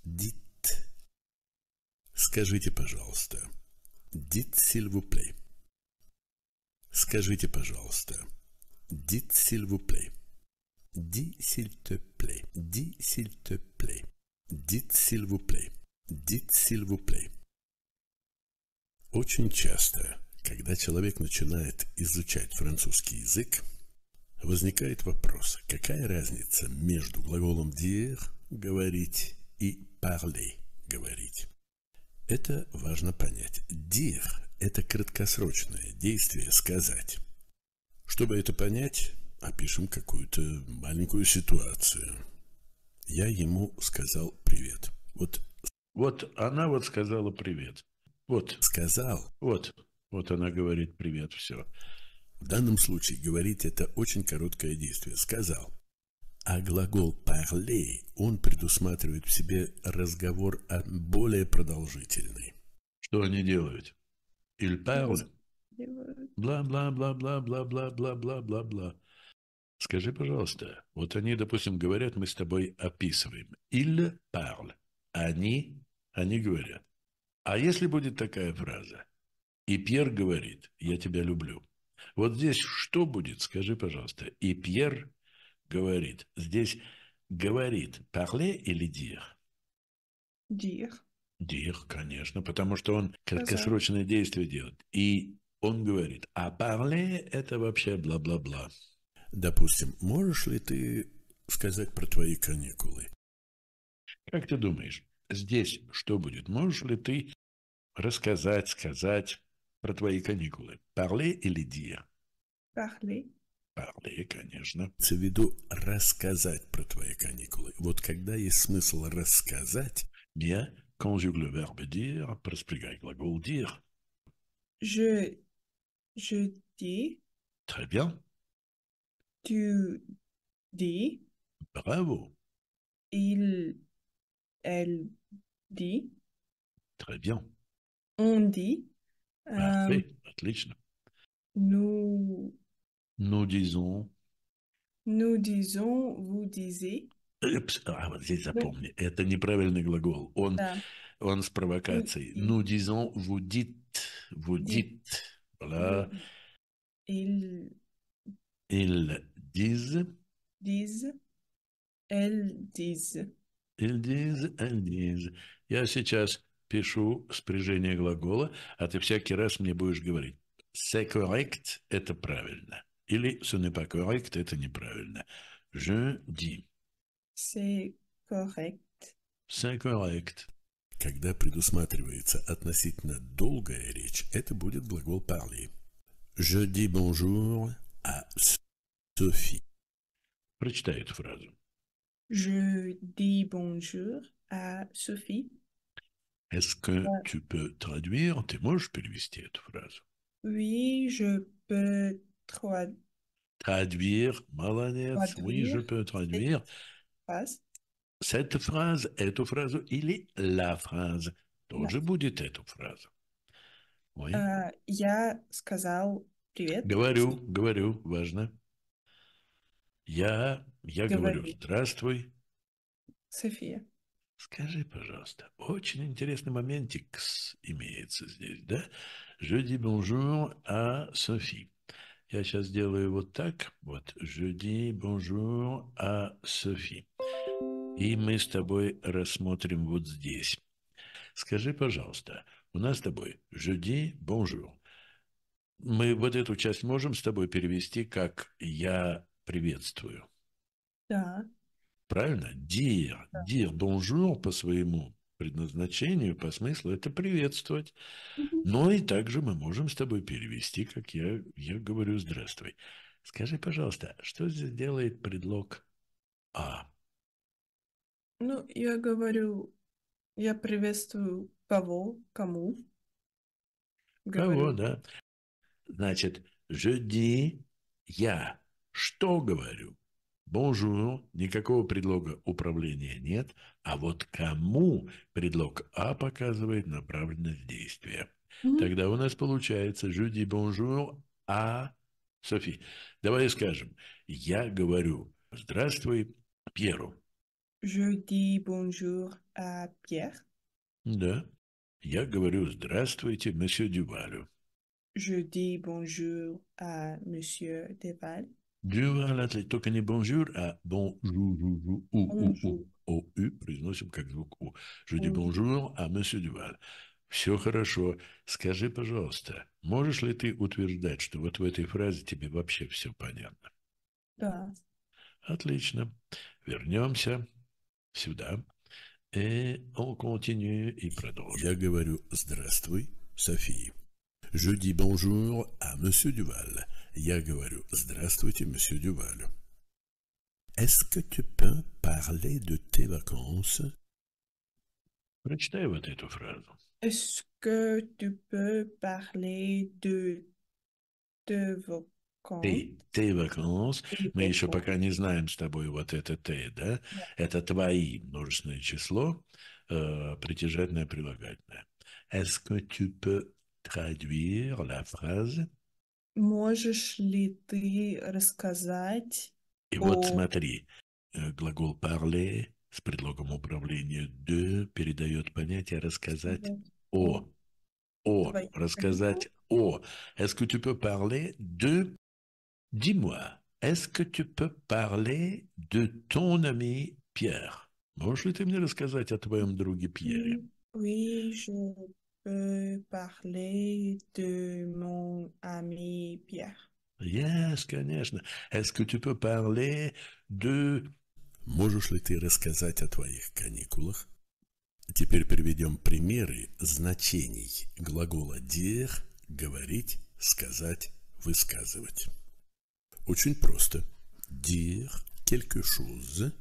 Dit. Скажите, пожалуйста. Dit s'il vous Скажите, пожалуйста. Dit s'il vous Dis s'il te plaît. Dis s'il te plaît. Dites s'il vous plaît. Dites s'il vous plaît. Очень часто, когда человек начинает изучать французский язык, возникает вопрос, какая разница между глаголом dire – говорить и parler – говорить. Это важно понять. Dire – это краткосрочное действие «сказать». Чтобы это понять, опишем какую-то маленькую ситуацию. Я ему сказал привет. Вот. Вот она вот сказала привет. Вот. Сказал. Вот. Вот она говорит привет, все. В данном случае говорить это очень короткое действие. Сказал. А глагол «parler» он предусматривает в себе разговор более продолжительный. Что они делают? «Il parle». Бла-бла-бла-бла-бла-бла-бла-бла-бла. Скажи, пожалуйста, вот они, допустим, говорят, мы с тобой описываем. Или parle. Они, они говорят. А если будет такая фраза? И Пьер говорит, я тебя люблю. Вот здесь что будет, скажи, пожалуйста. И Пьер говорит. Здесь говорит. Parler или dire? Dire. Dire, конечно, потому что он краткосрочное действие делает. И он говорит. А parler – это вообще бла-бла-бла. Допустим, можешь ли ты сказать про твои каникулы? Как ты думаешь, здесь что будет? Можешь ли ты рассказать, сказать про твои каникулы? Парле или дия? Парле. Парле, конечно. Я в виду рассказать про твои каникулы. Вот когда есть смысл рассказать... я conjugue le verbe dire, проспрягай глагол dire. Je, je dis. Très bien. Tu dis. Bravo. Il, elle dit. Très bien. On dit. Parfait, euh, Nous. Nous disons. Nous disons, vous disiez. Ah, вот здесь запомни, вы... это неправильный глагол. Он, да. он с провокацией. Nous disons, vous dites, vous dites. Voilà. Il... Il диз, Disent. Elles disent. Ils disent, elles disent. Я сейчас пишу спряжение глагола, а ты всякий раз мне будешь говорить. C'est correct – это правильно. Или ce n'est pas correct – это неправильно. Je dis. C'est correct. C'est correct. Когда предусматривается относительно долгая речь, это будет глагол parler. Je dis bonjour à Sophie. Je dis bonjour à Sophie. Est-ce que tu peux traduire en témoin, je peux lui cette phrase Oui, je peux traduire. traduire. Malanès, oui, je peux traduire. Phrase. Cette phrase est phrase, il est la phrase. Donc, да. je буду cette phrase. Oui. Euh, я сказал привет. Говорю, говорю, важно. Я, я говорю, здравствуй. София. Скажи, пожалуйста, очень интересный моментик имеется здесь, да? Je dis bonjour à Sophie. Я сейчас делаю вот так. Вот. Je dis bonjour à Sophie. И мы с тобой рассмотрим вот здесь. Скажи, пожалуйста, у нас с тобой je dis bonjour. Мы вот эту часть можем с тобой перевести как «я приветствую. Да. Правильно? Дир. Да. Дир бонжур по своему предназначению, по смыслу, это приветствовать. Угу. Но и также мы можем с тобой перевести, как я, я говорю, здравствуй. Скажи, пожалуйста, что здесь делает предлог «а»? Ну, я говорю, я приветствую кого, кому. Говорю. Кого, да. Значит, жди, – «я». Что говорю? Бонжур, ну, никакого предлога управления нет, а вот кому предлог «а» показывает направленность действия. Mm-hmm. Тогда у нас получается «жюди бонжур, а...» Софи, давай скажем, я говорю «здравствуй Пьеру». Je dis bonjour à Pierre. Да. Я говорю «здравствуйте, месье Дювалю». Je dis bonjour à monsieur Deval. Дювалатли, только не бонжур, а бонжур, у, у, у, у, у, произносим как звук у. Жуди бонжур, а месье Дювал. Все хорошо. Скажи, пожалуйста, можешь ли ты утверждать, что вот в этой фразе тебе вообще все понятно? Да. Отлично. Вернемся сюда. и он continue и продолжим. Я говорю «Здравствуй, Софии». Je dis bonjour à Monsieur Duval. Я говорю, здравствуйте, месье Дюваль. Est-ce que tu peux parler de tes vacances? Прочитай вот эту фразу. Est-ce que tu peux parler de tes vacances? Ты, ты ваканс. Мы еще пока не знаем с тобой вот это ты, да? Это твои множественное число, э, притяжательное, прилагательное. Est-ce que tu peux traduire la phrase? Можешь ли ты рассказать? И о... вот смотри, э, глагол parler с предлогом управления de передает понятие рассказать о. О. Давай. Рассказать о. Est-ce que tu peux parler de... Dis-moi, est-ce que tu peux parler de ton ami Pierre? Можешь ли ты мне рассказать о твоем друге Пьере? Oui, je peux parler de mon ami Pierre? Yes, конечно. Est-ce que tu peux parler de... Можешь ли ты рассказать о твоих каникулах? Теперь приведем примеры значений глагола «dire» – «говорить», «сказать», «высказывать». Очень просто. «Dire» – quelque chose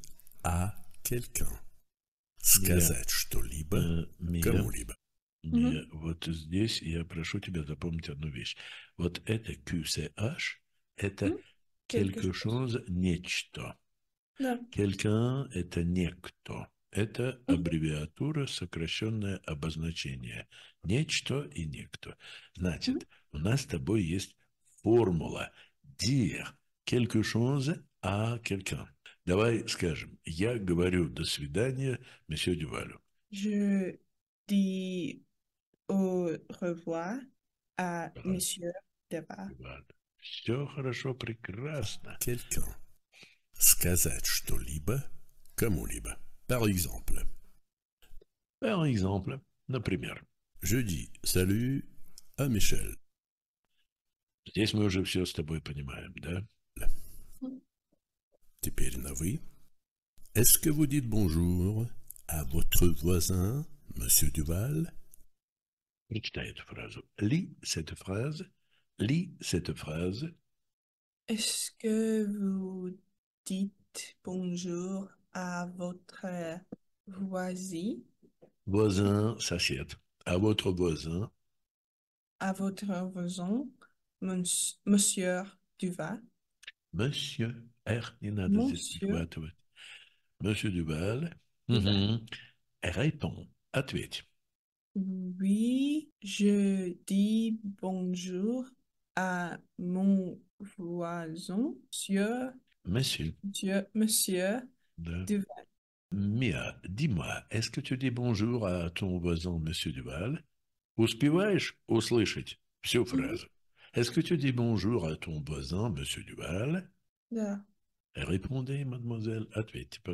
а quelqu'un. Сказать что-либо э, кому-либо. Не, угу. Вот здесь я прошу тебя запомнить одну вещь. Вот это QCH, это угу. quelque chose, нечто. Да. Quelqu'un – это некто. Это аббревиатура, сокращенное обозначение. Нечто и некто. Значит, mm -hmm. у нас с тобой есть формула dire quelque chose à quelqu'un. Давай скажем, я говорю до свидания месье Дювалю. Je dis Au revoir à Monsieur Duval. Все хорошо, прекрасно. Quelqu'un. Сказать что-либо кому-либо. Par exemple. Par exemple, например. Je dis salut à Michel. Здесь мы уже все с тобой понимаем, да? Теперь на «вы». Est-ce que vous dites bonjour à votre voisin, Monsieur Duval Lisez cette phrase. Lis cette phrase. Est-ce que vous dites bonjour à votre voisin? Voisin s'assiette. À votre voisin. À votre voisin, monsieur Duval. Monsieur de Monsieur. monsieur Duval. Mm-hmm. répond, à tweet. Oui, je dis bonjour à mon voisin, monsieur. Monsieur. Monsieur, monsieur Duval. Mia, dis-moi, est-ce que tu dis bonjour à ton voisin, monsieur Duval? Успеваешь услышать всю фразу? Est-ce que tu dis bonjour à ton voisin, monsieur Duval? Да. Répondez, mademoiselle. pas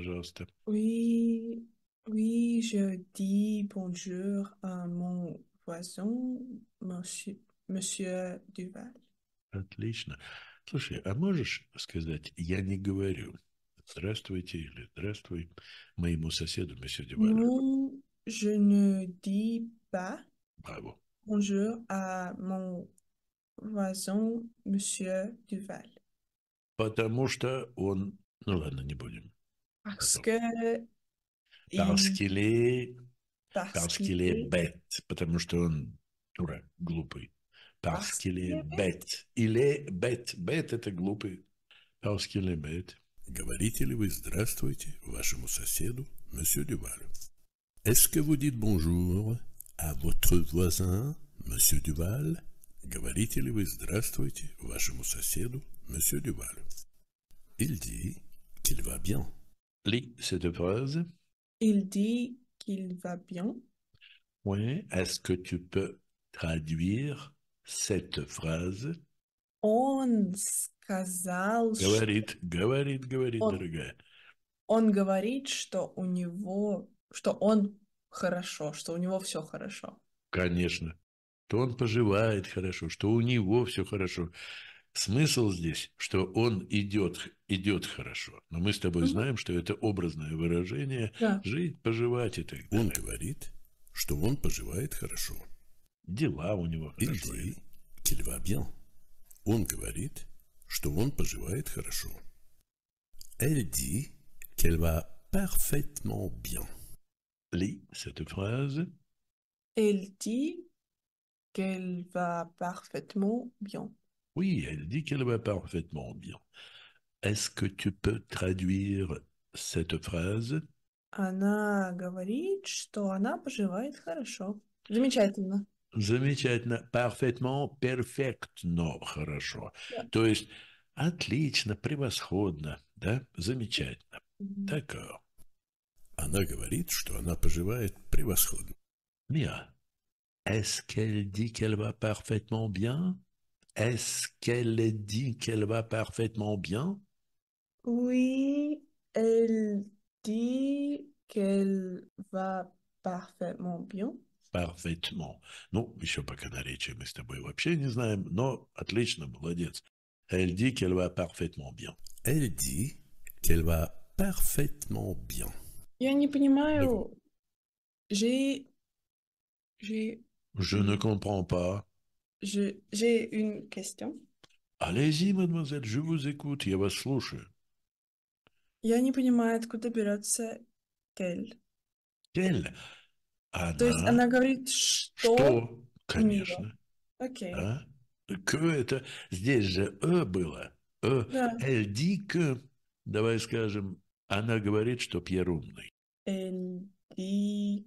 Oui, Oui, je dis bonjour à mon voisin, monsieur, monsieur Duval. Отлично. Слушай, а можешь сказать, я не говорю здравствуйте или здравствуй моему соседу, месье Дювалю? Non, ну, je ne dis pas Браво. bonjour à mon voisin, monsieur Duval. Потому что он... Ну ладно, не будем. Parce que Parce qu'il est. Parce, parce qu'il est bête. Потому что он дурак, глупый. Parce, parce qu'il est bête. Il est bête. Bête – это глупый. Parce qu'il est bête. Говорите ли вы «здравствуйте» вашему соседу, monsieur Duval? Est-ce que vous dites bonjour à votre voisin, monsieur Duval? Говорите ли вы «здравствуйте» вашему соседу, monsieur Duval? Il dit qu'il va bien. Lis cette phrase. Il dit qu'il va bien. Oui, est-ce que tu peux traduire cette пhrase? Он сказал, говорит, что... говорит, говорит, он, дорогая. Он говорит, что у него, что он хорошо, что у него все хорошо. Конечно. То он поживает хорошо, что у него все хорошо. Смысл здесь, что он идет, идет хорошо. Но мы с тобой знаем, что это образное выражение да. «жить, поживать» и так далее. Он говорит, что он поживает хорошо. Дела у него хорошо. Или кельвабьел. Он говорит, что он поживает хорошо. Elle dit qu'elle va parfaitement bien. Lis cette phrase. Elle dit qu'elle va parfaitement bien. Oui, elle dit qu'elle va parfaitement bien. Est-ce que tu peux traduire cette phrase Она говорит, что она поживает хорошо. Замечательно. Замечательно, parfaitement, perfectно, хорошо. То есть отлично, превосходно, да, замечательно. D'accord. Она говорит, что она поживает превосходно. Bien. Est-ce qu'elle dit qu'elle va parfaitement bien? Est-ce qu'elle dit qu'elle va parfaitement bien Oui, elle dit qu'elle va parfaitement bien. Parfaitement. non еще пока sais мы с тобой вообще не знаем, но отлично, молодец. Elle dit qu'elle va parfaitement bien. Elle dit qu'elle va parfaitement bien. Я не понимаю. J'ai... J'ai... Je ne comprends pas. J'ai une question. Allez-y, mademoiselle, je vous écoute, я вас слушаю. Я не понимаю, откуда берется кель. Кель? Она... То есть она говорит, что... Что, конечно. Окей. Okay. Да? К это... Здесь же «э» было. «Э». Да. «Эль ди Давай скажем, она говорит, что Пьер умный. «Эль ди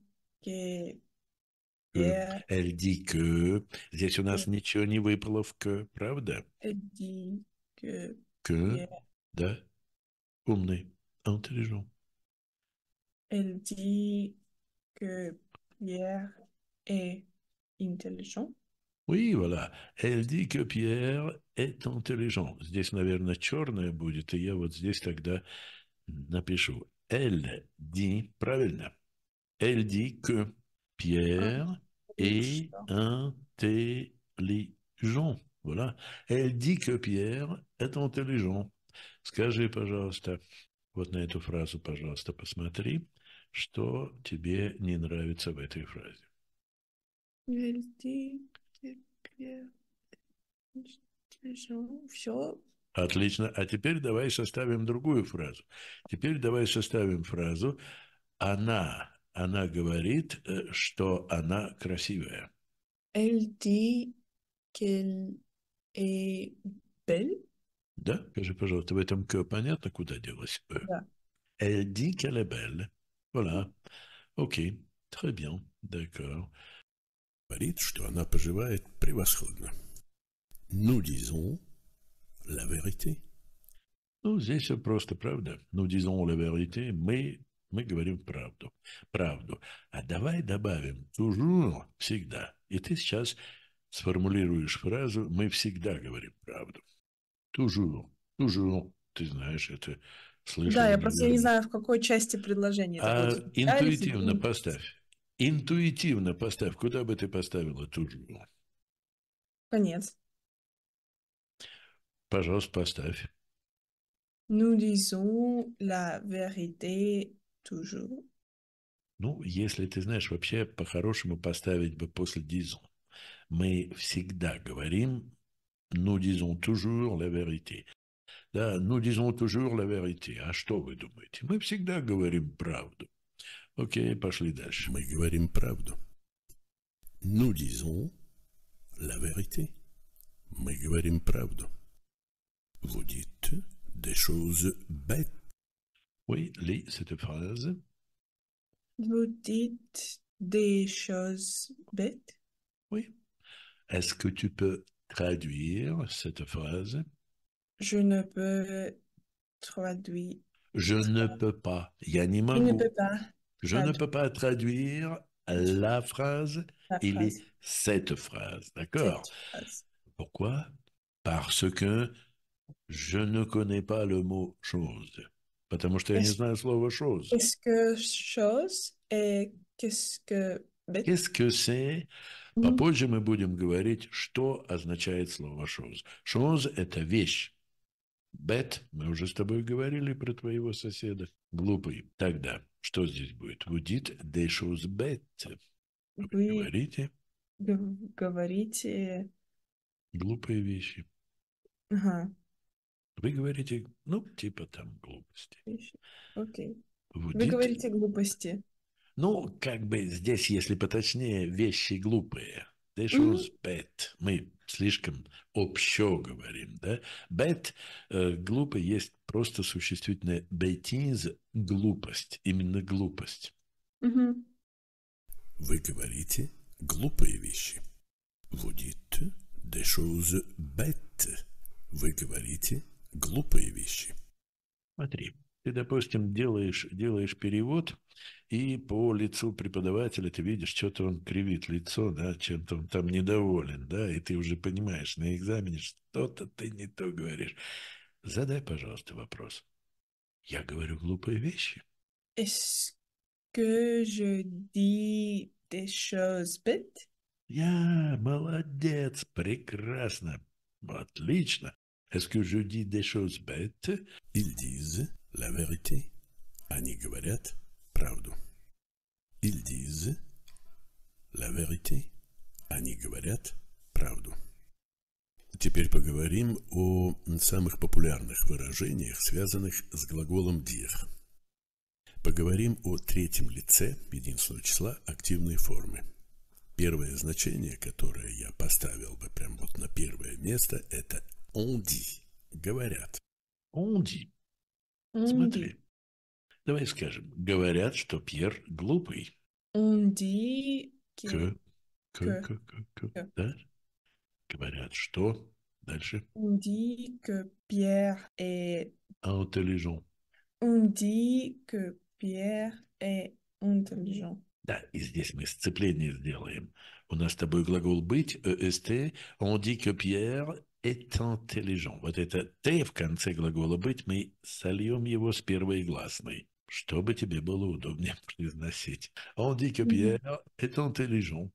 yeah. elle dit que. Здесь у нас yeah. ничего не выпало в «к», правда? Elle dit que. Que, yeah. да? Умный, интеллигент. Elle dit que Pierre est intelligent. Oui, voilà. Elle dit que Pierre est intelligent. Здесь, наверное, черное будет, и я вот здесь тогда напишу. Elle dit, правильно, elle dit que Pierre et intelligent. Voilà. Elle dit que Pierre est интеллигент. Скажи, пожалуйста, вот на эту фразу, пожалуйста, посмотри, что тебе не нравится в этой фразе. Все, Отлично. А теперь давай составим другую фразу. Теперь давай составим фразу «Она она говорит, э, что она красивая. Elle dit qu'elle est belle. Да, скажи, пожалуйста, в этом «que» понятно, куда делась «e». Э, да. Elle dit qu'elle est belle. Voilà. Окей. Okay. Très bien. D'accord. Говорит, что она поживает превосходно. Nous ну, disons la vérité. Ну, здесь все просто, правда? Nous ну, disons la vérité. Мы мы говорим правду. Правду. А давай добавим «toujours» ну, всегда. И ты сейчас сформулируешь фразу «мы всегда говорим правду». «Toujours». «Toujours». Ну, ну, ты знаешь, это слышал. Да, я просто я не знаю, в какой части предложения. А интуитивно да, поставь. Интуитивно поставь. Куда бы ты поставила «toujours»? Конец. Пожалуйста, поставь. Nous disons la vérité Toujours. Ну, если ты знаешь, вообще по-хорошему поставить бы после дизон. Мы всегда говорим, nous disons toujours la vérité. Да, nous disons toujours la vérité. А что вы думаете? Мы всегда говорим правду. Окей, пошли дальше. Мы говорим правду. Nous disons la vérité. Мы говорим правду. Vous dites des choses bêtes. Oui, lis cette phrase. Vous dites des choses bêtes. Oui. Est-ce que tu peux traduire cette phrase Je ne peux traduire. Je ne peux pas. Je ne peux pas. Je ne peux pas traduire la phrase. Il est cette phrase. D'accord Pourquoi Parce que je ne connais pas le mot chose. Потому что я не знаю слова chose. Qu'est-ce que chose et qu'est-ce que Qu'est-ce que c'est? Попозже мы будем говорить, что означает слово chose. Chose – это вещь. Бет, мы уже с тобой говорили про твоего соседа. Глупый. Тогда что здесь будет? Будит des choses bêtes. Вы, Вы говорите? Говорите. Глупые вещи. Ага. Вы говорите, ну, типа там глупости. Окей. Okay. Вы Дети... говорите глупости. Ну, как бы здесь, если поточнее, вещи глупые. They shows mm-hmm. bad. Мы слишком общо говорим, да? Bad, э, глупо, есть просто существительное bêtise, глупость, именно глупость. Mm-hmm. Вы говорите глупые вещи. Vous dites des choses bêtes. Вы говорите глупые вещи. Смотри, ты, допустим, делаешь, делаешь перевод, и по лицу преподавателя ты видишь, что-то он кривит лицо, да, чем-то он там недоволен, да, и ты уже понимаешь на экзамене, что-то ты не то говоришь. Задай, пожалуйста, вопрос. Я говорю глупые вещи? que je dis des choses bêtes? Я молодец, прекрасно, отлично. Est-ce que je dis des choses bêtes Ils disent la vérité. Они говорят правду. Ils disent la vérité. Они говорят правду. Теперь поговорим о самых популярных выражениях, связанных с глаголом «dir». Поговорим о третьем лице единственного числа активной формы. Первое значение, которое я поставил бы прямо вот на первое место, это Онди говорят. Онди, Смотри. Давай скажем, говорят, что Пьер глупый. Онди dit que... Que, que, que, Да? Говорят, что... Дальше. On dit Пьер э. est... Intelligent. On dit que Pierre est Да, и здесь мы сцепление сделаем. У нас с тобой глагол быть, EST. On dit Пьер est intelligent. Вот это «ты» в конце глагола «быть» мы сольем его с первой гласной, чтобы тебе было удобнее произносить. On dit que Pierre est intelligent.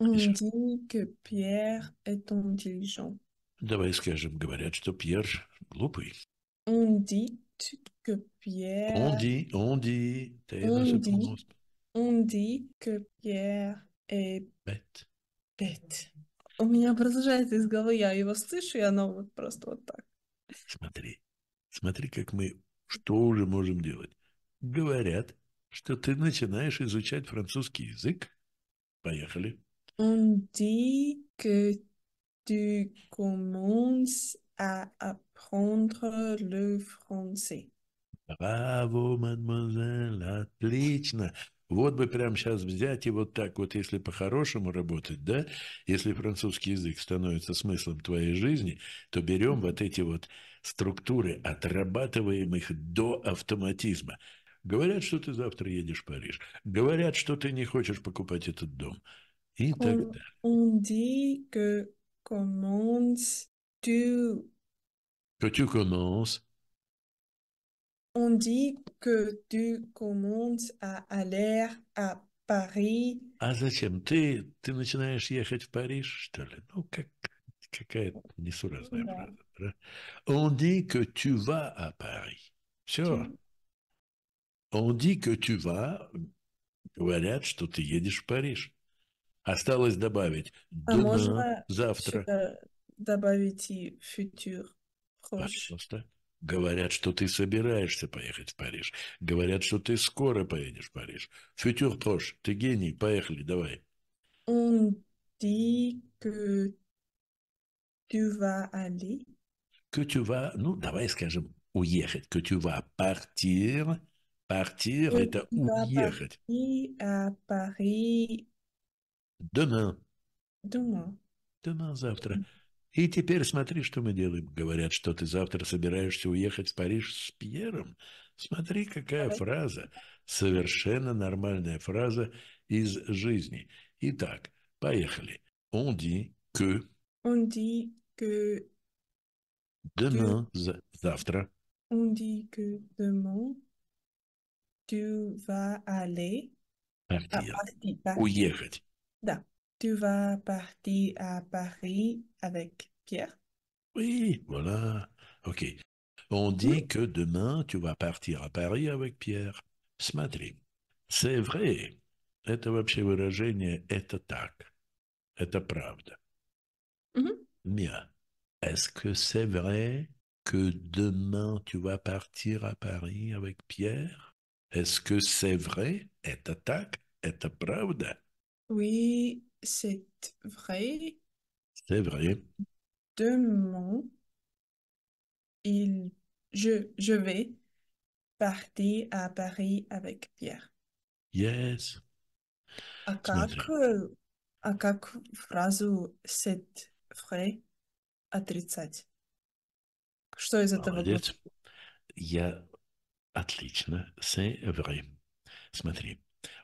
On dit que Pierre est intelligent. Давай скажем, говорят, что Пьер глупый. On dit que Pierre... On dit, on dit... On dit, on dit que Pierre est... Bête. Bête. У меня продолжается из головы, я его слышу, и оно вот просто вот так. Смотри, смотри, как мы что уже можем делать. Говорят, что ты начинаешь изучать французский язык. Поехали. On dit que tu commences à apprendre le français. Браво, мадемуазель, отлично. Вот бы прямо сейчас взять и вот так вот, если по-хорошему работать, да, если французский язык становится смыслом твоей жизни, то берем вот эти вот структуры, отрабатываем их до автоматизма. Говорят, что ты завтра едешь в Париж. Говорят, что ты не хочешь покупать этот дом. И on, так далее. On dit que commence tu... Que tu commences On dit que tu commences à aller à Paris. А зачем? Ты, ты начинаешь ехать в Париж, что ли? Ну, как, какая-то несуразная да. фраза. Да? On dit que tu vas à Paris. Все. On dit que tu vas. Говорят, что ты едешь в Париж. Осталось добавить а можно завтра. добавить и futur. Пожалуйста. Говорят, что ты собираешься поехать в Париж. Говорят, что ты скоро поедешь в Париж. Футюр прош, ты гений, поехали, давай. Он говорит, que tu vas aller. Que ну, давай скажем, уехать. Que tu vas partir. Partir – это уехать. Partir à Paris. Demain. Demain. Demain, завтра. Mm -hmm. И теперь смотри, что мы делаем. Говорят, что ты завтра собираешься уехать в Париж с Пьером. Смотри, какая фраза. Совершенно нормальная фраза из жизни. Итак, поехали. Он dit que... On dit que... Demain, que... завтра. On dit que demain, tu vas aller... Partir. А, partir. Уехать. Да. tu vas partir à Paris avec Pierre Oui, voilà. OK. On dit que demain, tu vas partir à Paris avec Pierre. Смотри, c'est vrai. Это вообще выражение «это так». Это правда. Bien. Est-ce que c'est vrai que demain tu vas partir à Paris avec Pierre Est-ce que c'est vrai Это так? Это правда? Oui, c'est vrai. C'est vrai. Demain, il, je, je vais partir à Paris avec Pierre. Yes. À какую, à какую фразу c'est vrai отрицать? Что из этого Будет? Я отлично. C'est vrai. Смотри,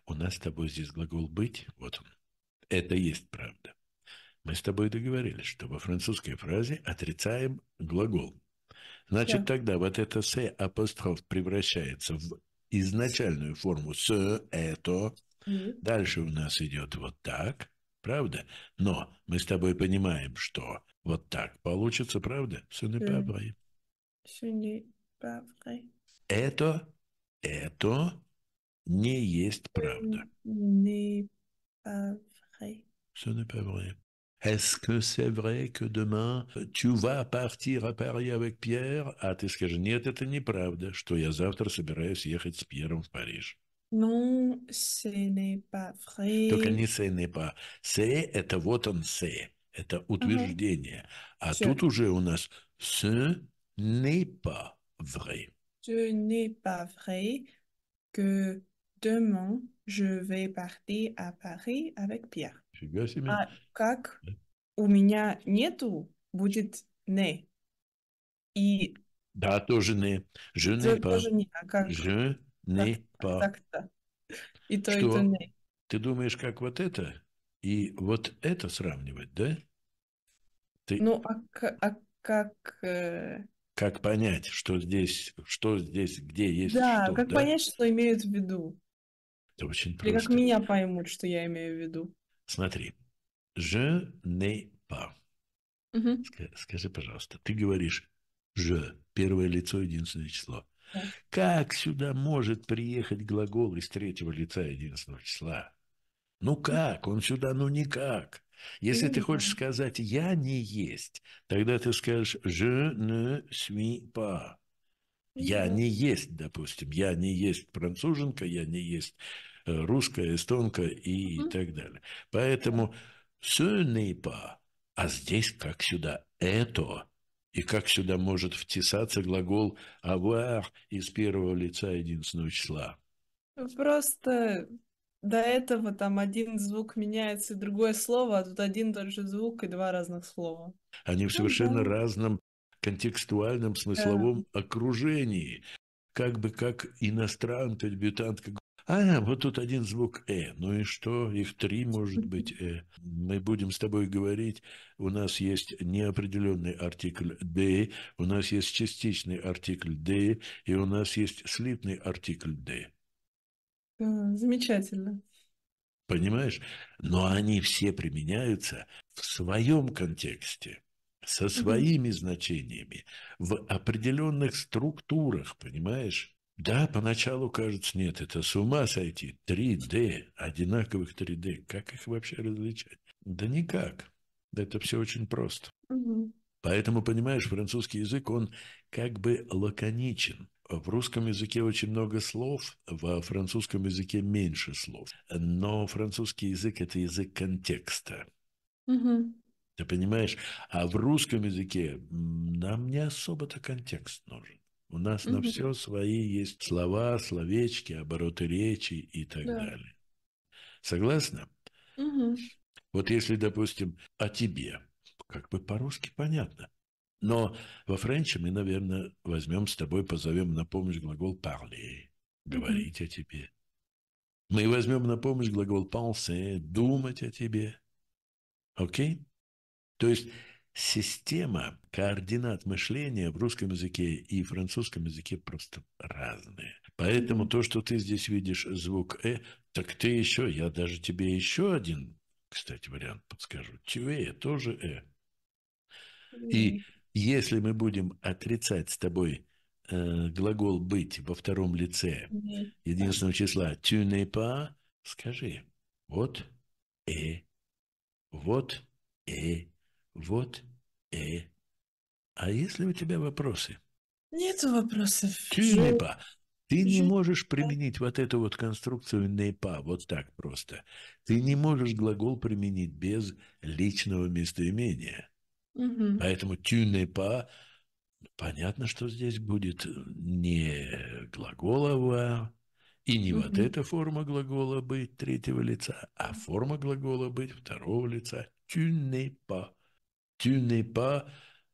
у нас с тобой здесь глагол быть. Вот он. Это есть правда. Мы с тобой договорились, что во французской фразе отрицаем глагол. Значит, да. тогда вот это се апостроф превращается в изначальную форму се – «это». Mm-hmm. Дальше у нас идет вот так, правда? Но мы с тобой понимаем, что вот так получится, правда? Се не pas Се не n'est Это, это не есть правда. «Не pas Ce n'est pas vrai. Est-ce que c'est vrai que demain euh, tu vas partir à Paris avec Pierre А ты скажи, нет, это неправда, что я завтра собираюсь ехать с Пьером в Париж. Non, ce n'est pas vrai. Только не ce n'est pas. C'est. это вот он c'est. это утверждение. Uh-huh. А Je... тут уже у нас ce n'est pas vrai. Ce n'est pas vrai que demain je vais partir à Paris avec Pierre. Фига себе. А как у меня нету, будет не. И... Да, тоже не. Je не pas. Тоже не. А как? Je n'ai pas. Так-то. И то, Что? и то не. Ты думаешь, как вот это и вот это сравнивать, да? Ты... Ну, а, а как... Э, как понять, что здесь, что здесь, где есть да, что? Как да, как понять, что имеют в виду? Это очень просто. Или как меня поймут, что я имею в виду? Смотри. Je n'ai pas. Угу. Скажи, пожалуйста, ты говоришь же, первое лицо, единственное число. Как сюда может приехать глагол из третьего лица единственного числа? Ну как? Он сюда, ну никак. Если ты хочешь сказать «я не есть», тогда ты скажешь «je ne suis pas». Я не есть, допустим, я не есть француженка, я не есть Э, русская, эстонка и mm-hmm. так далее. Поэтому сюнипа, а здесь как сюда, это, и как сюда может втесаться глагол avoir из первого лица единственного числа. Ну, просто до этого там один звук меняется и другое слово, а тут один тот же звук и два разных слова. Они в ну совершенно да. разном контекстуальном смысловом да. окружении как бы как иностранка, дебютантка. А, вот тут один звук «э». Ну и что? Их три, может быть, «э». Мы будем с тобой говорить. У нас есть неопределенный артикль «д», у нас есть частичный артикль «д», и у нас есть слитный артикль «д». Э, замечательно. Понимаешь? Но они все применяются в своем контексте со своими значениями в определенных структурах, понимаешь? Да, поначалу кажется, нет, это с ума сойти. 3D, одинаковых 3D. Как их вообще различать? Да никак. Это все очень просто. Угу. Поэтому, понимаешь, французский язык, он как бы лаконичен. В русском языке очень много слов, во французском языке меньше слов. Но французский язык – это язык контекста. Угу. Ты понимаешь? А в русском языке нам не особо-то контекст нужен. У нас угу. на все свои есть слова, словечки, обороты речи и так да. далее. Согласна? Угу. Вот если, допустим, о тебе, как бы по-русски понятно. Но во френче мы, наверное, возьмем с тобой, позовем на помощь глагол parler, говорить mm-hmm. о тебе. Мы возьмем на помощь глагол penser, думать о тебе. Окей? То есть система координат мышления в русском языке и французском языке просто разные. Поэтому то, что ты здесь видишь звук «э», так ты еще, я даже тебе еще один, кстати, вариант подскажу. «Тюэ» тоже «э». И если мы будем отрицать с тобой э, глагол «быть» во втором лице единственного числа «tu n'es pas», скажи «вот э», «вот э», вот и... А если у тебя вопросы? Нету вопросов. Типа, ты не можешь применить вот эту вот конструкцию «непа» вот так просто. Ты не можешь глагол применить без личного местоимения. Угу. Поэтому «тю непа» понятно, что здесь будет не глаголово, и не угу. вот эта форма глагола «быть» третьего лица, а форма глагола «быть» второго лица «тю непа». Tu n'es pas,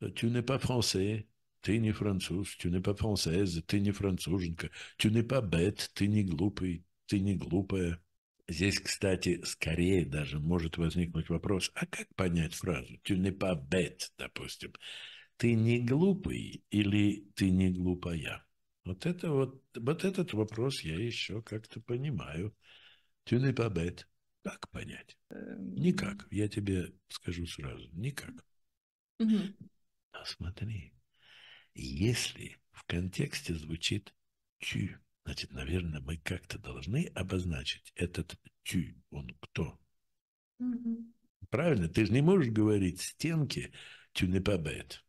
euh, tu n'es pas français, ты не француз, ты не по французски ты не француженка, ты не по бет, ты не глупый, ты не глупая. Здесь, кстати, скорее даже может возникнуть вопрос, а как понять фразу «ты не по бет», допустим? «Ты не глупый» или «ты не глупая»? Вот, это вот, вот этот вопрос я еще как-то понимаю. «Ты не по бет». Как понять? Эм. Никак, я тебе скажу сразу, никак. Угу. А смотри, если в контексте звучит «тю», значит, наверное, мы как-то должны обозначить этот «тю», он кто? Угу. Правильно? Ты же не можешь говорить стенке «тю не побед».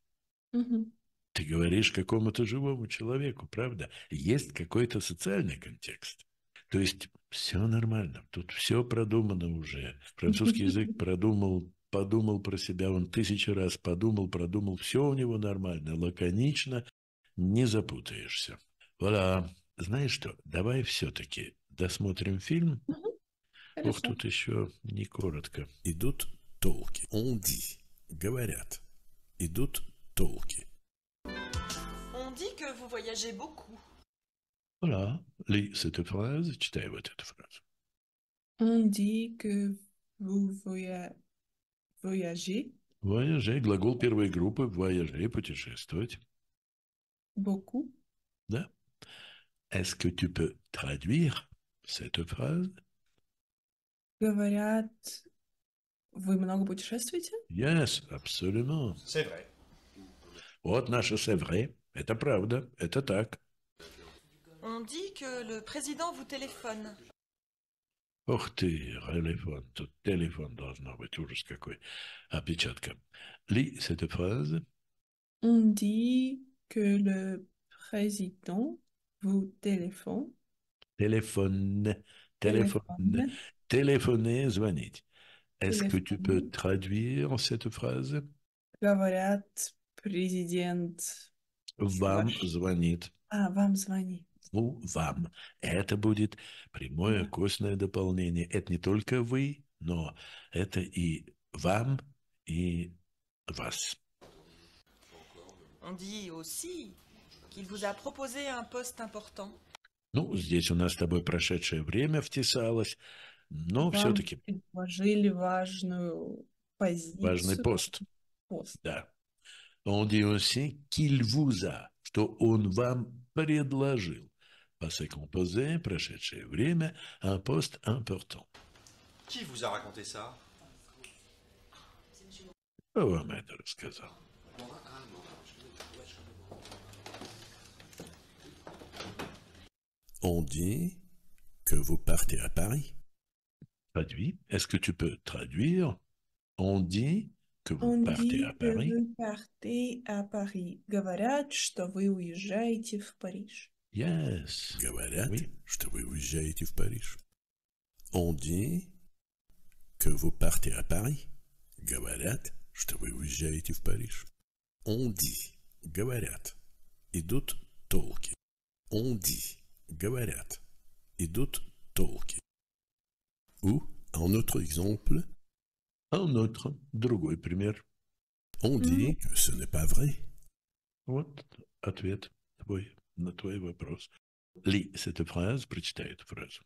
Угу. Ты говоришь какому-то живому человеку, правда? Есть какой-то социальный контекст. То есть все нормально, тут все продумано уже. Французский язык продумал подумал про себя, он тысячи раз подумал, продумал, все у него нормально, лаконично, не запутаешься. Вуаля. Знаешь что, давай все-таки досмотрим фильм. Угу. Ох, тут еще не коротко. Идут толки. Он dit. Говорят. Идут толки. On dit que vous voyagez beaucoup. Voilà. Lis cette phrase, читай вот эту фразу. On dit que vous voyagez Voyager. Voyager, глагол первой группы, voyager, путешествовать. Beaucoup. Да. Est-ce que tu peux traduire cette phrase? Говорят, вы много путешествуете? Yes, absolument. C'est vrai. Вот наше c'est vrai. Это правда, это так. On dit que le président vous téléphone. Porter téléphone, tout téléphone dans la voiture, jusqu'à quoi? À pichatka. Lis cette phrase. On dit que le président vous téléphone. Téléphone, téléphone, téléphoner, zvanit. Est-ce que tu peux traduire cette phrase? Говорят, président. Вам звонит. А, вам звонит. ну, вам. Это будет прямое костное дополнение. Это не только вы, но это и вам, и вас. он Ну, здесь у нас с тобой прошедшее время втесалось, но все-таки... предложили важную позицию. Важный пост. пост. Да. Он dit aussi qu'il vous a, что он вам предложил. passé composé, vous, mais un poste important. Qui vous a raconté ça oh, maître, ce que On dit que vous partez à Paris. Traduit. Est-ce que tu peux traduire On dit que vous partez à Paris. vous partez à Paris. Говорят, Yes. Говорят, oui. что вы уезжаете в Париж. On dit que vous partez à Paris. Говорят, что вы уезжаете в Париж. On dit, говорят, идут толки. On dit, говорят, идут толки. Ou, un autre exemple. Un autre, другой пример. On dit que ce n'est pas vrai. Вот ответ твой. на твой вопрос. Ли cette phrase, прочитай эту фразу.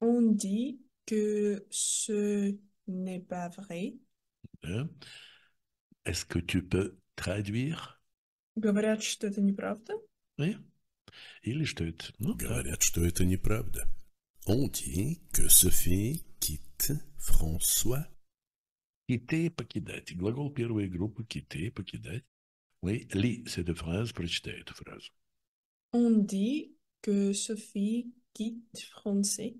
On dit que ce n'est pas vrai. Да. Est-ce que tu peux traduire? Говорят, что это неправда. Oui. Или что это? Ну, Говорят, да. что это неправда. On dit que Sophie quitte François. Quitter – покидать. Глагол первой группы quitter – покидать. Oui, ли cette phrase, прочитай эту фразу. On dit que Sophie quitte Français.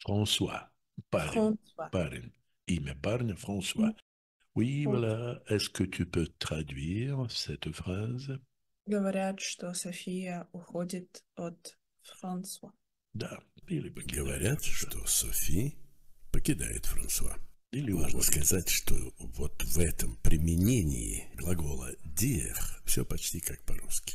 François. Parrain. François. Parrain. Il me parle François. Oui, François. voilà. Est-ce que tu peux traduire cette phrase? Говорят, что София уходит от Франсуа. Да, или говорят, что, София покидает Франсуа. Или можно сказать, что вот в этом применении глагола «дер» все почти как по-русски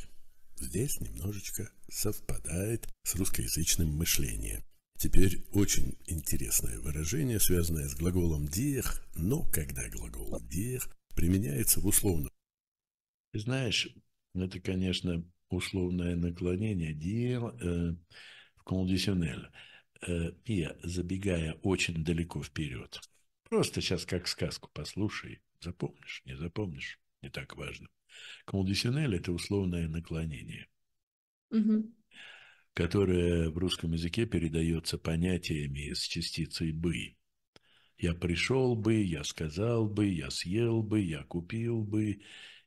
здесь немножечко совпадает с русскоязычным мышлением. Теперь очень интересное выражение, связанное с глаголом «дех», но когда глагол «дех» применяется в условном. Знаешь, это, конечно, условное наклонение «дер» э, в кондиционель, э, забегая очень далеко вперед. Просто сейчас как сказку послушай, запомнишь, не запомнишь, не так важно. Кондиционель – это условное наклонение, угу. которое в русском языке передается понятиями с частицей «бы». Я пришел бы, я сказал бы, я съел бы, я купил бы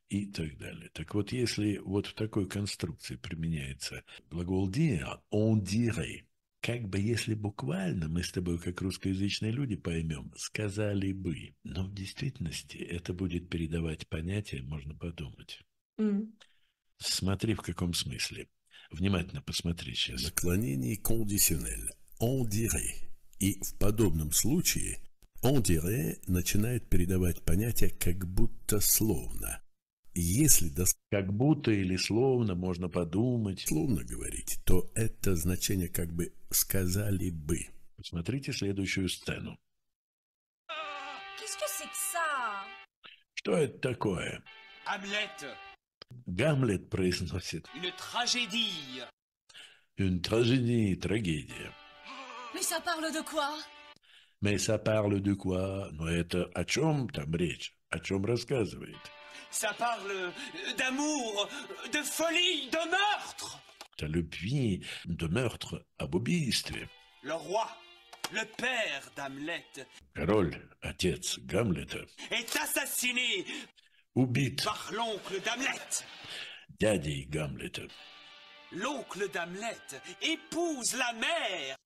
и так далее. Так вот, если вот в такой конструкции применяется глагол «dire», «on dirait», как бы, если буквально мы с тобой, как русскоязычные люди, поймем, сказали бы. Но в действительности это будет передавать понятие, можно подумать. Mm. Смотри, в каком смысле. Внимательно посмотри сейчас. Наклонение кондиционель. On dirait. И в подобном случае on dirait начинает передавать понятие как будто словно. Если дос... как будто или словно можно подумать, словно говорить, то это значение как бы сказали бы. Посмотрите следующую сцену. Что это такое? Гамлет произносит. Une tragédie. Une tragédie, трагедия. Mais ça parle de quoi? Mais ça parle de quoi? Но это о чем там речь? О чем рассказывает? Ça parle euh, d'amour, de folie, de meurtre. Le puits de meurtre à Bobiste. Le roi, le père d'Hamlet. Carole, отец Gamlet, Est assassiné. Убит. Par l'oncle d'Hamlet. Daddy Gamlet. L'oncle d'Hamlet épouse la mère.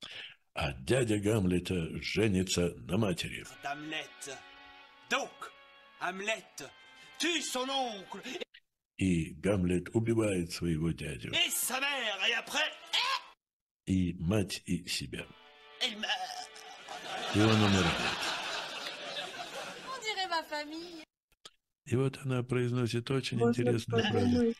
А Daddy Гамлета женится на матери. D'Hamlet. Donc, Hamlet И Гамлет убивает своего дядю. И мать, и себя. И он умирает. И вот она произносит очень Можно интересную фразу.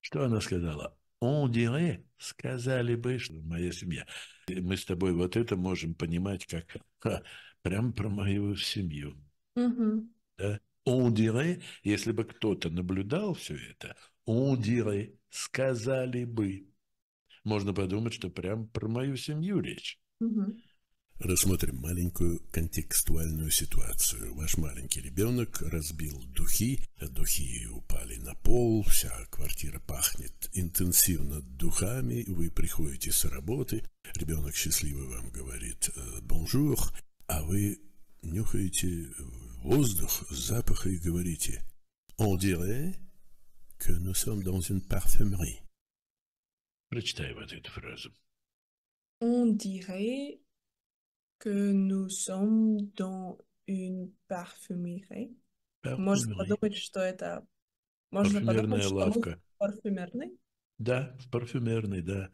Что она сказала? «On dirait», сказали бы, что моя семья. И мы с тобой вот это можем понимать как ха, прям про мою семью. Угу. Да? «On если бы кто-то наблюдал все это, «on dirait», сказали бы. Можно подумать, что прям про мою семью речь. Угу. Рассмотрим маленькую контекстуальную ситуацию. Ваш маленький ребенок разбил духи, а духи упали на пол, вся квартира пахнет интенсивно духами, вы приходите с работы, ребенок счастливо вам говорит «Э, «бонжур», а вы нюхаете воздух, запах и говорите «on dirait que nous sommes dans une parfumerie». Прочитай вот эту фразу. «On dirait que nous sommes dans une парфюмерия. Можно подумать, что это... Можно подумать, лавка. парфюмерный? Да, в парфюмерной, да.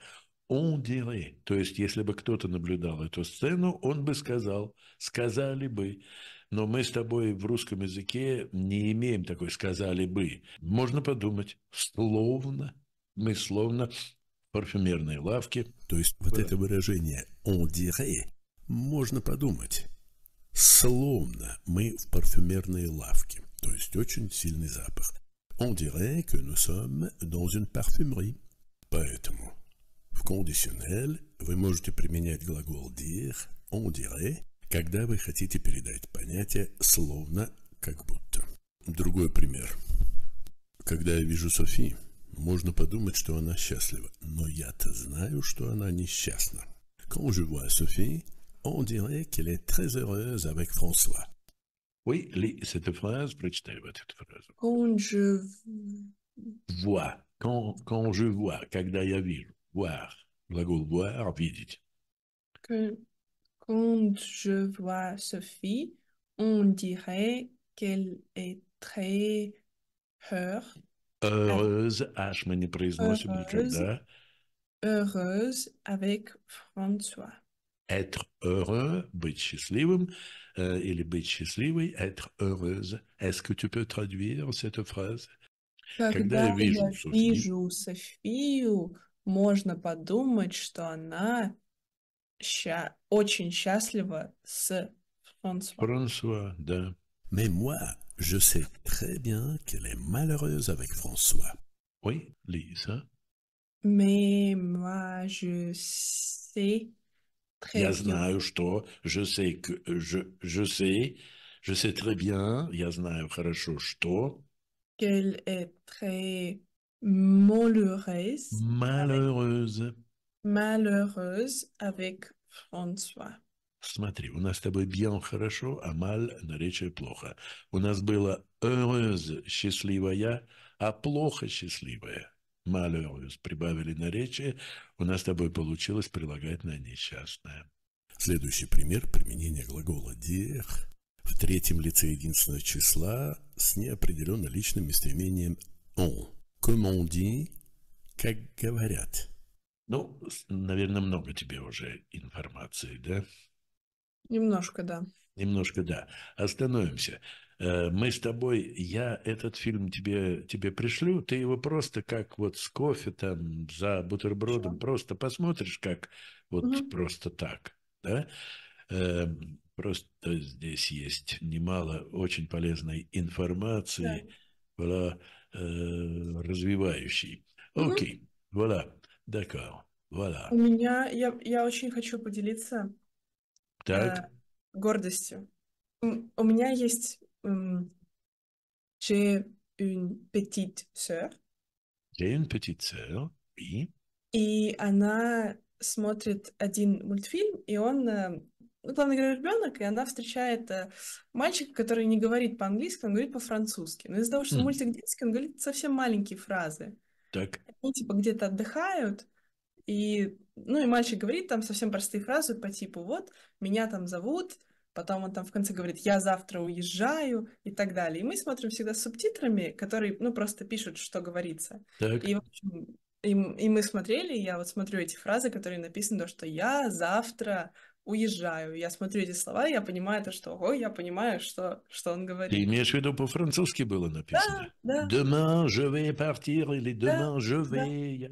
Он делает то есть если бы кто-то наблюдал эту сцену, он бы сказал, сказали бы, но мы с тобой в русском языке не имеем такой «сказали бы». Можно подумать, словно, мы словно парфюмерной лавки. То есть вот это выражение «on dirait» Можно подумать. Словно мы в парфюмерной лавке, то есть очень сильный запах. On dirait que nous sommes dans une parfumerie. Поэтому в кондиционель вы можете применять глагол dire, on dirait, когда вы хотите передать понятие словно как будто. Другой пример. Когда я вижу Софи, можно подумать, что она счастлива, но я-то знаю, что она несчастна. Quand je vois Sophie, on dirait qu'elle est très heureuse avec François. Oui, lis cette phrase, cette phrase. Quand je vois, quand, quand je vois, Kagdayavi, voir, la voir, dit. Quand je vois Sophie, on dirait qu'elle est très heureuse. Heureuse, heureuse, hein. heureuse avec François être heureux, быть счастливым, euh, или быть счастливой, être heureuse. Est-ce que tu peux traduire cette phrase? Когда, Когда я Sophie, я вижу Софию, можно подумать, что она ща... очень счастлива с François. François, Mais moi, je sais très bien qu'elle est malheureuse avec François. Oui, Lisa. Mais moi, je sais Très Я bien. знаю, что, je sais que, je, je sais, je sais très bien, я знаю хорошо, что. Qu'elle est très malheureuse. Malheureuse. Avec, malheureuse avec François. Смотри, у нас с тобой bien хорошо, а mal наречие плохо. У нас было heureuse счастливая, а плохо счастливая. Малюс прибавили на речи, у нас с тобой получилось прилагать на несчастное. Следующий пример применения глагола «дех» в третьем лице единственного числа с неопределенно личным местоимением он. Comme on dit, как говорят. Ну, наверное, много тебе уже информации, да? Немножко, да. Немножко, да. Остановимся. Э, мы с тобой, я этот фильм тебе, тебе пришлю, ты его просто как вот с кофе там, за бутербродом, просто посмотришь, как вот угу. просто так, да? Эм, просто здесь есть немало очень полезной информации, да. voilà, э, развивающей. Окей, угу. voilà, d'accord, voilà. У меня, я, я очень хочу поделиться э, так. Э, гордостью. У меня есть hum, j'ai une petite sœur. J'ai une petite sœur, oui. И она смотрит один мультфильм, и он, э, ну, главный герой ребенок, и она встречает э, мальчика, который не говорит по-английски, он говорит по-французски. Но из-за того, что mm. мультик детский, он говорит совсем маленькие фразы. Так. Они типа где-то отдыхают, и, ну, и мальчик говорит там совсем простые фразы по типу «Вот, меня там зовут», потом он там в конце говорит, я завтра уезжаю и так далее. И мы смотрим всегда с субтитрами, которые, ну, просто пишут, что говорится. Так. И, в общем, и, и мы смотрели, я вот смотрю эти фразы, которые написаны, то, что я завтра уезжаю. Я смотрю эти слова, и я понимаю то, что ой, я понимаю, что, что он говорит. Ты имеешь в виду по-французски было написано? Да, да. Demain je vais partir или demain да, je vais... Да.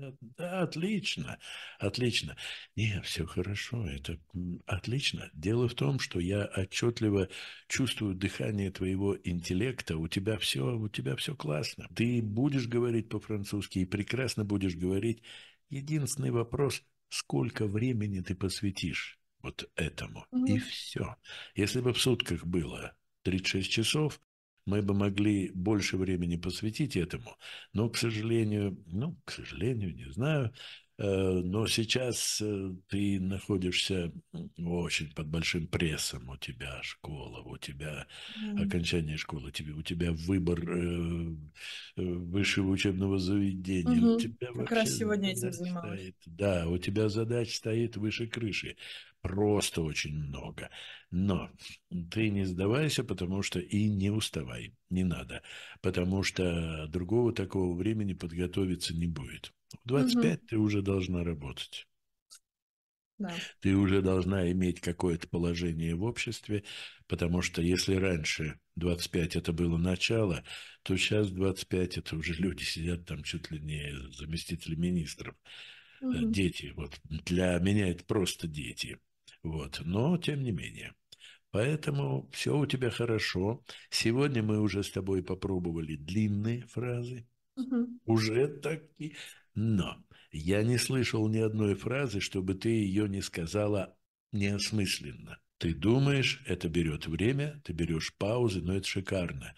Я... да, отлично, отлично. Не, все хорошо, это отлично. Дело в том, что я отчетливо чувствую дыхание твоего интеллекта, у тебя все, у тебя все классно. Ты будешь говорить по-французски и прекрасно будешь говорить. Единственный вопрос – сколько времени ты посвятишь вот этому. Mm-hmm. И все. Если бы в сутках было 36 часов, мы бы могли больше времени посвятить этому. Но, к сожалению, ну, к сожалению, не знаю, э, но сейчас э, ты находишься очень под большим прессом. У тебя школа, у тебя mm-hmm. окончание школы, тебе, у тебя выбор э, э высшего учебного заведения. Mm-hmm. У тебя как раз сегодня этим занималась. Стоит, да, у тебя задача стоит выше крыши просто очень много. Но ты не сдавайся, потому что и не уставай, не надо, потому что другого такого времени подготовиться не будет. В 25 угу. ты уже должна работать. Да. Ты уже должна иметь какое-то положение в обществе, потому что если раньше 25 это было начало, то сейчас 25 это уже люди сидят там чуть ли не заместители министров. Угу. Дети. Вот для меня это просто дети. Вот. Но, тем не менее. Поэтому все у тебя хорошо. Сегодня мы уже с тобой попробовали длинные фразы. Угу. Уже так. Но я не слышал ни одной фразы, чтобы ты ее не сказала неосмысленно. Ты думаешь, это берет время, ты берешь паузы, но это шикарно.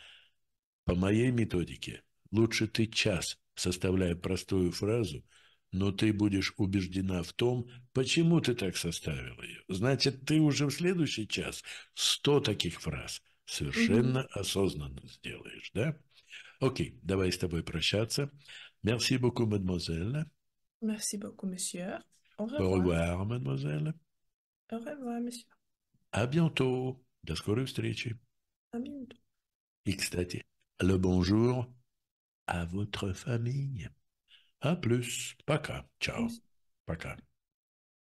По моей методике лучше ты час, составляя простую фразу – но ты будешь убеждена в том, почему ты так составила ее. Значит, ты уже в следующий час сто таких фраз совершенно mm-hmm. осознанно сделаешь, да? Окей, давай с тобой прощаться. Merci beaucoup, mademoiselle. Merci beaucoup, monsieur. Au revoir. Au revoir, mademoiselle. Au revoir, monsieur. À bientôt. До скорой встречи. À bientôt. И, кстати, le bonjour à votre famille. А плюс. Пока. Чао. Пока.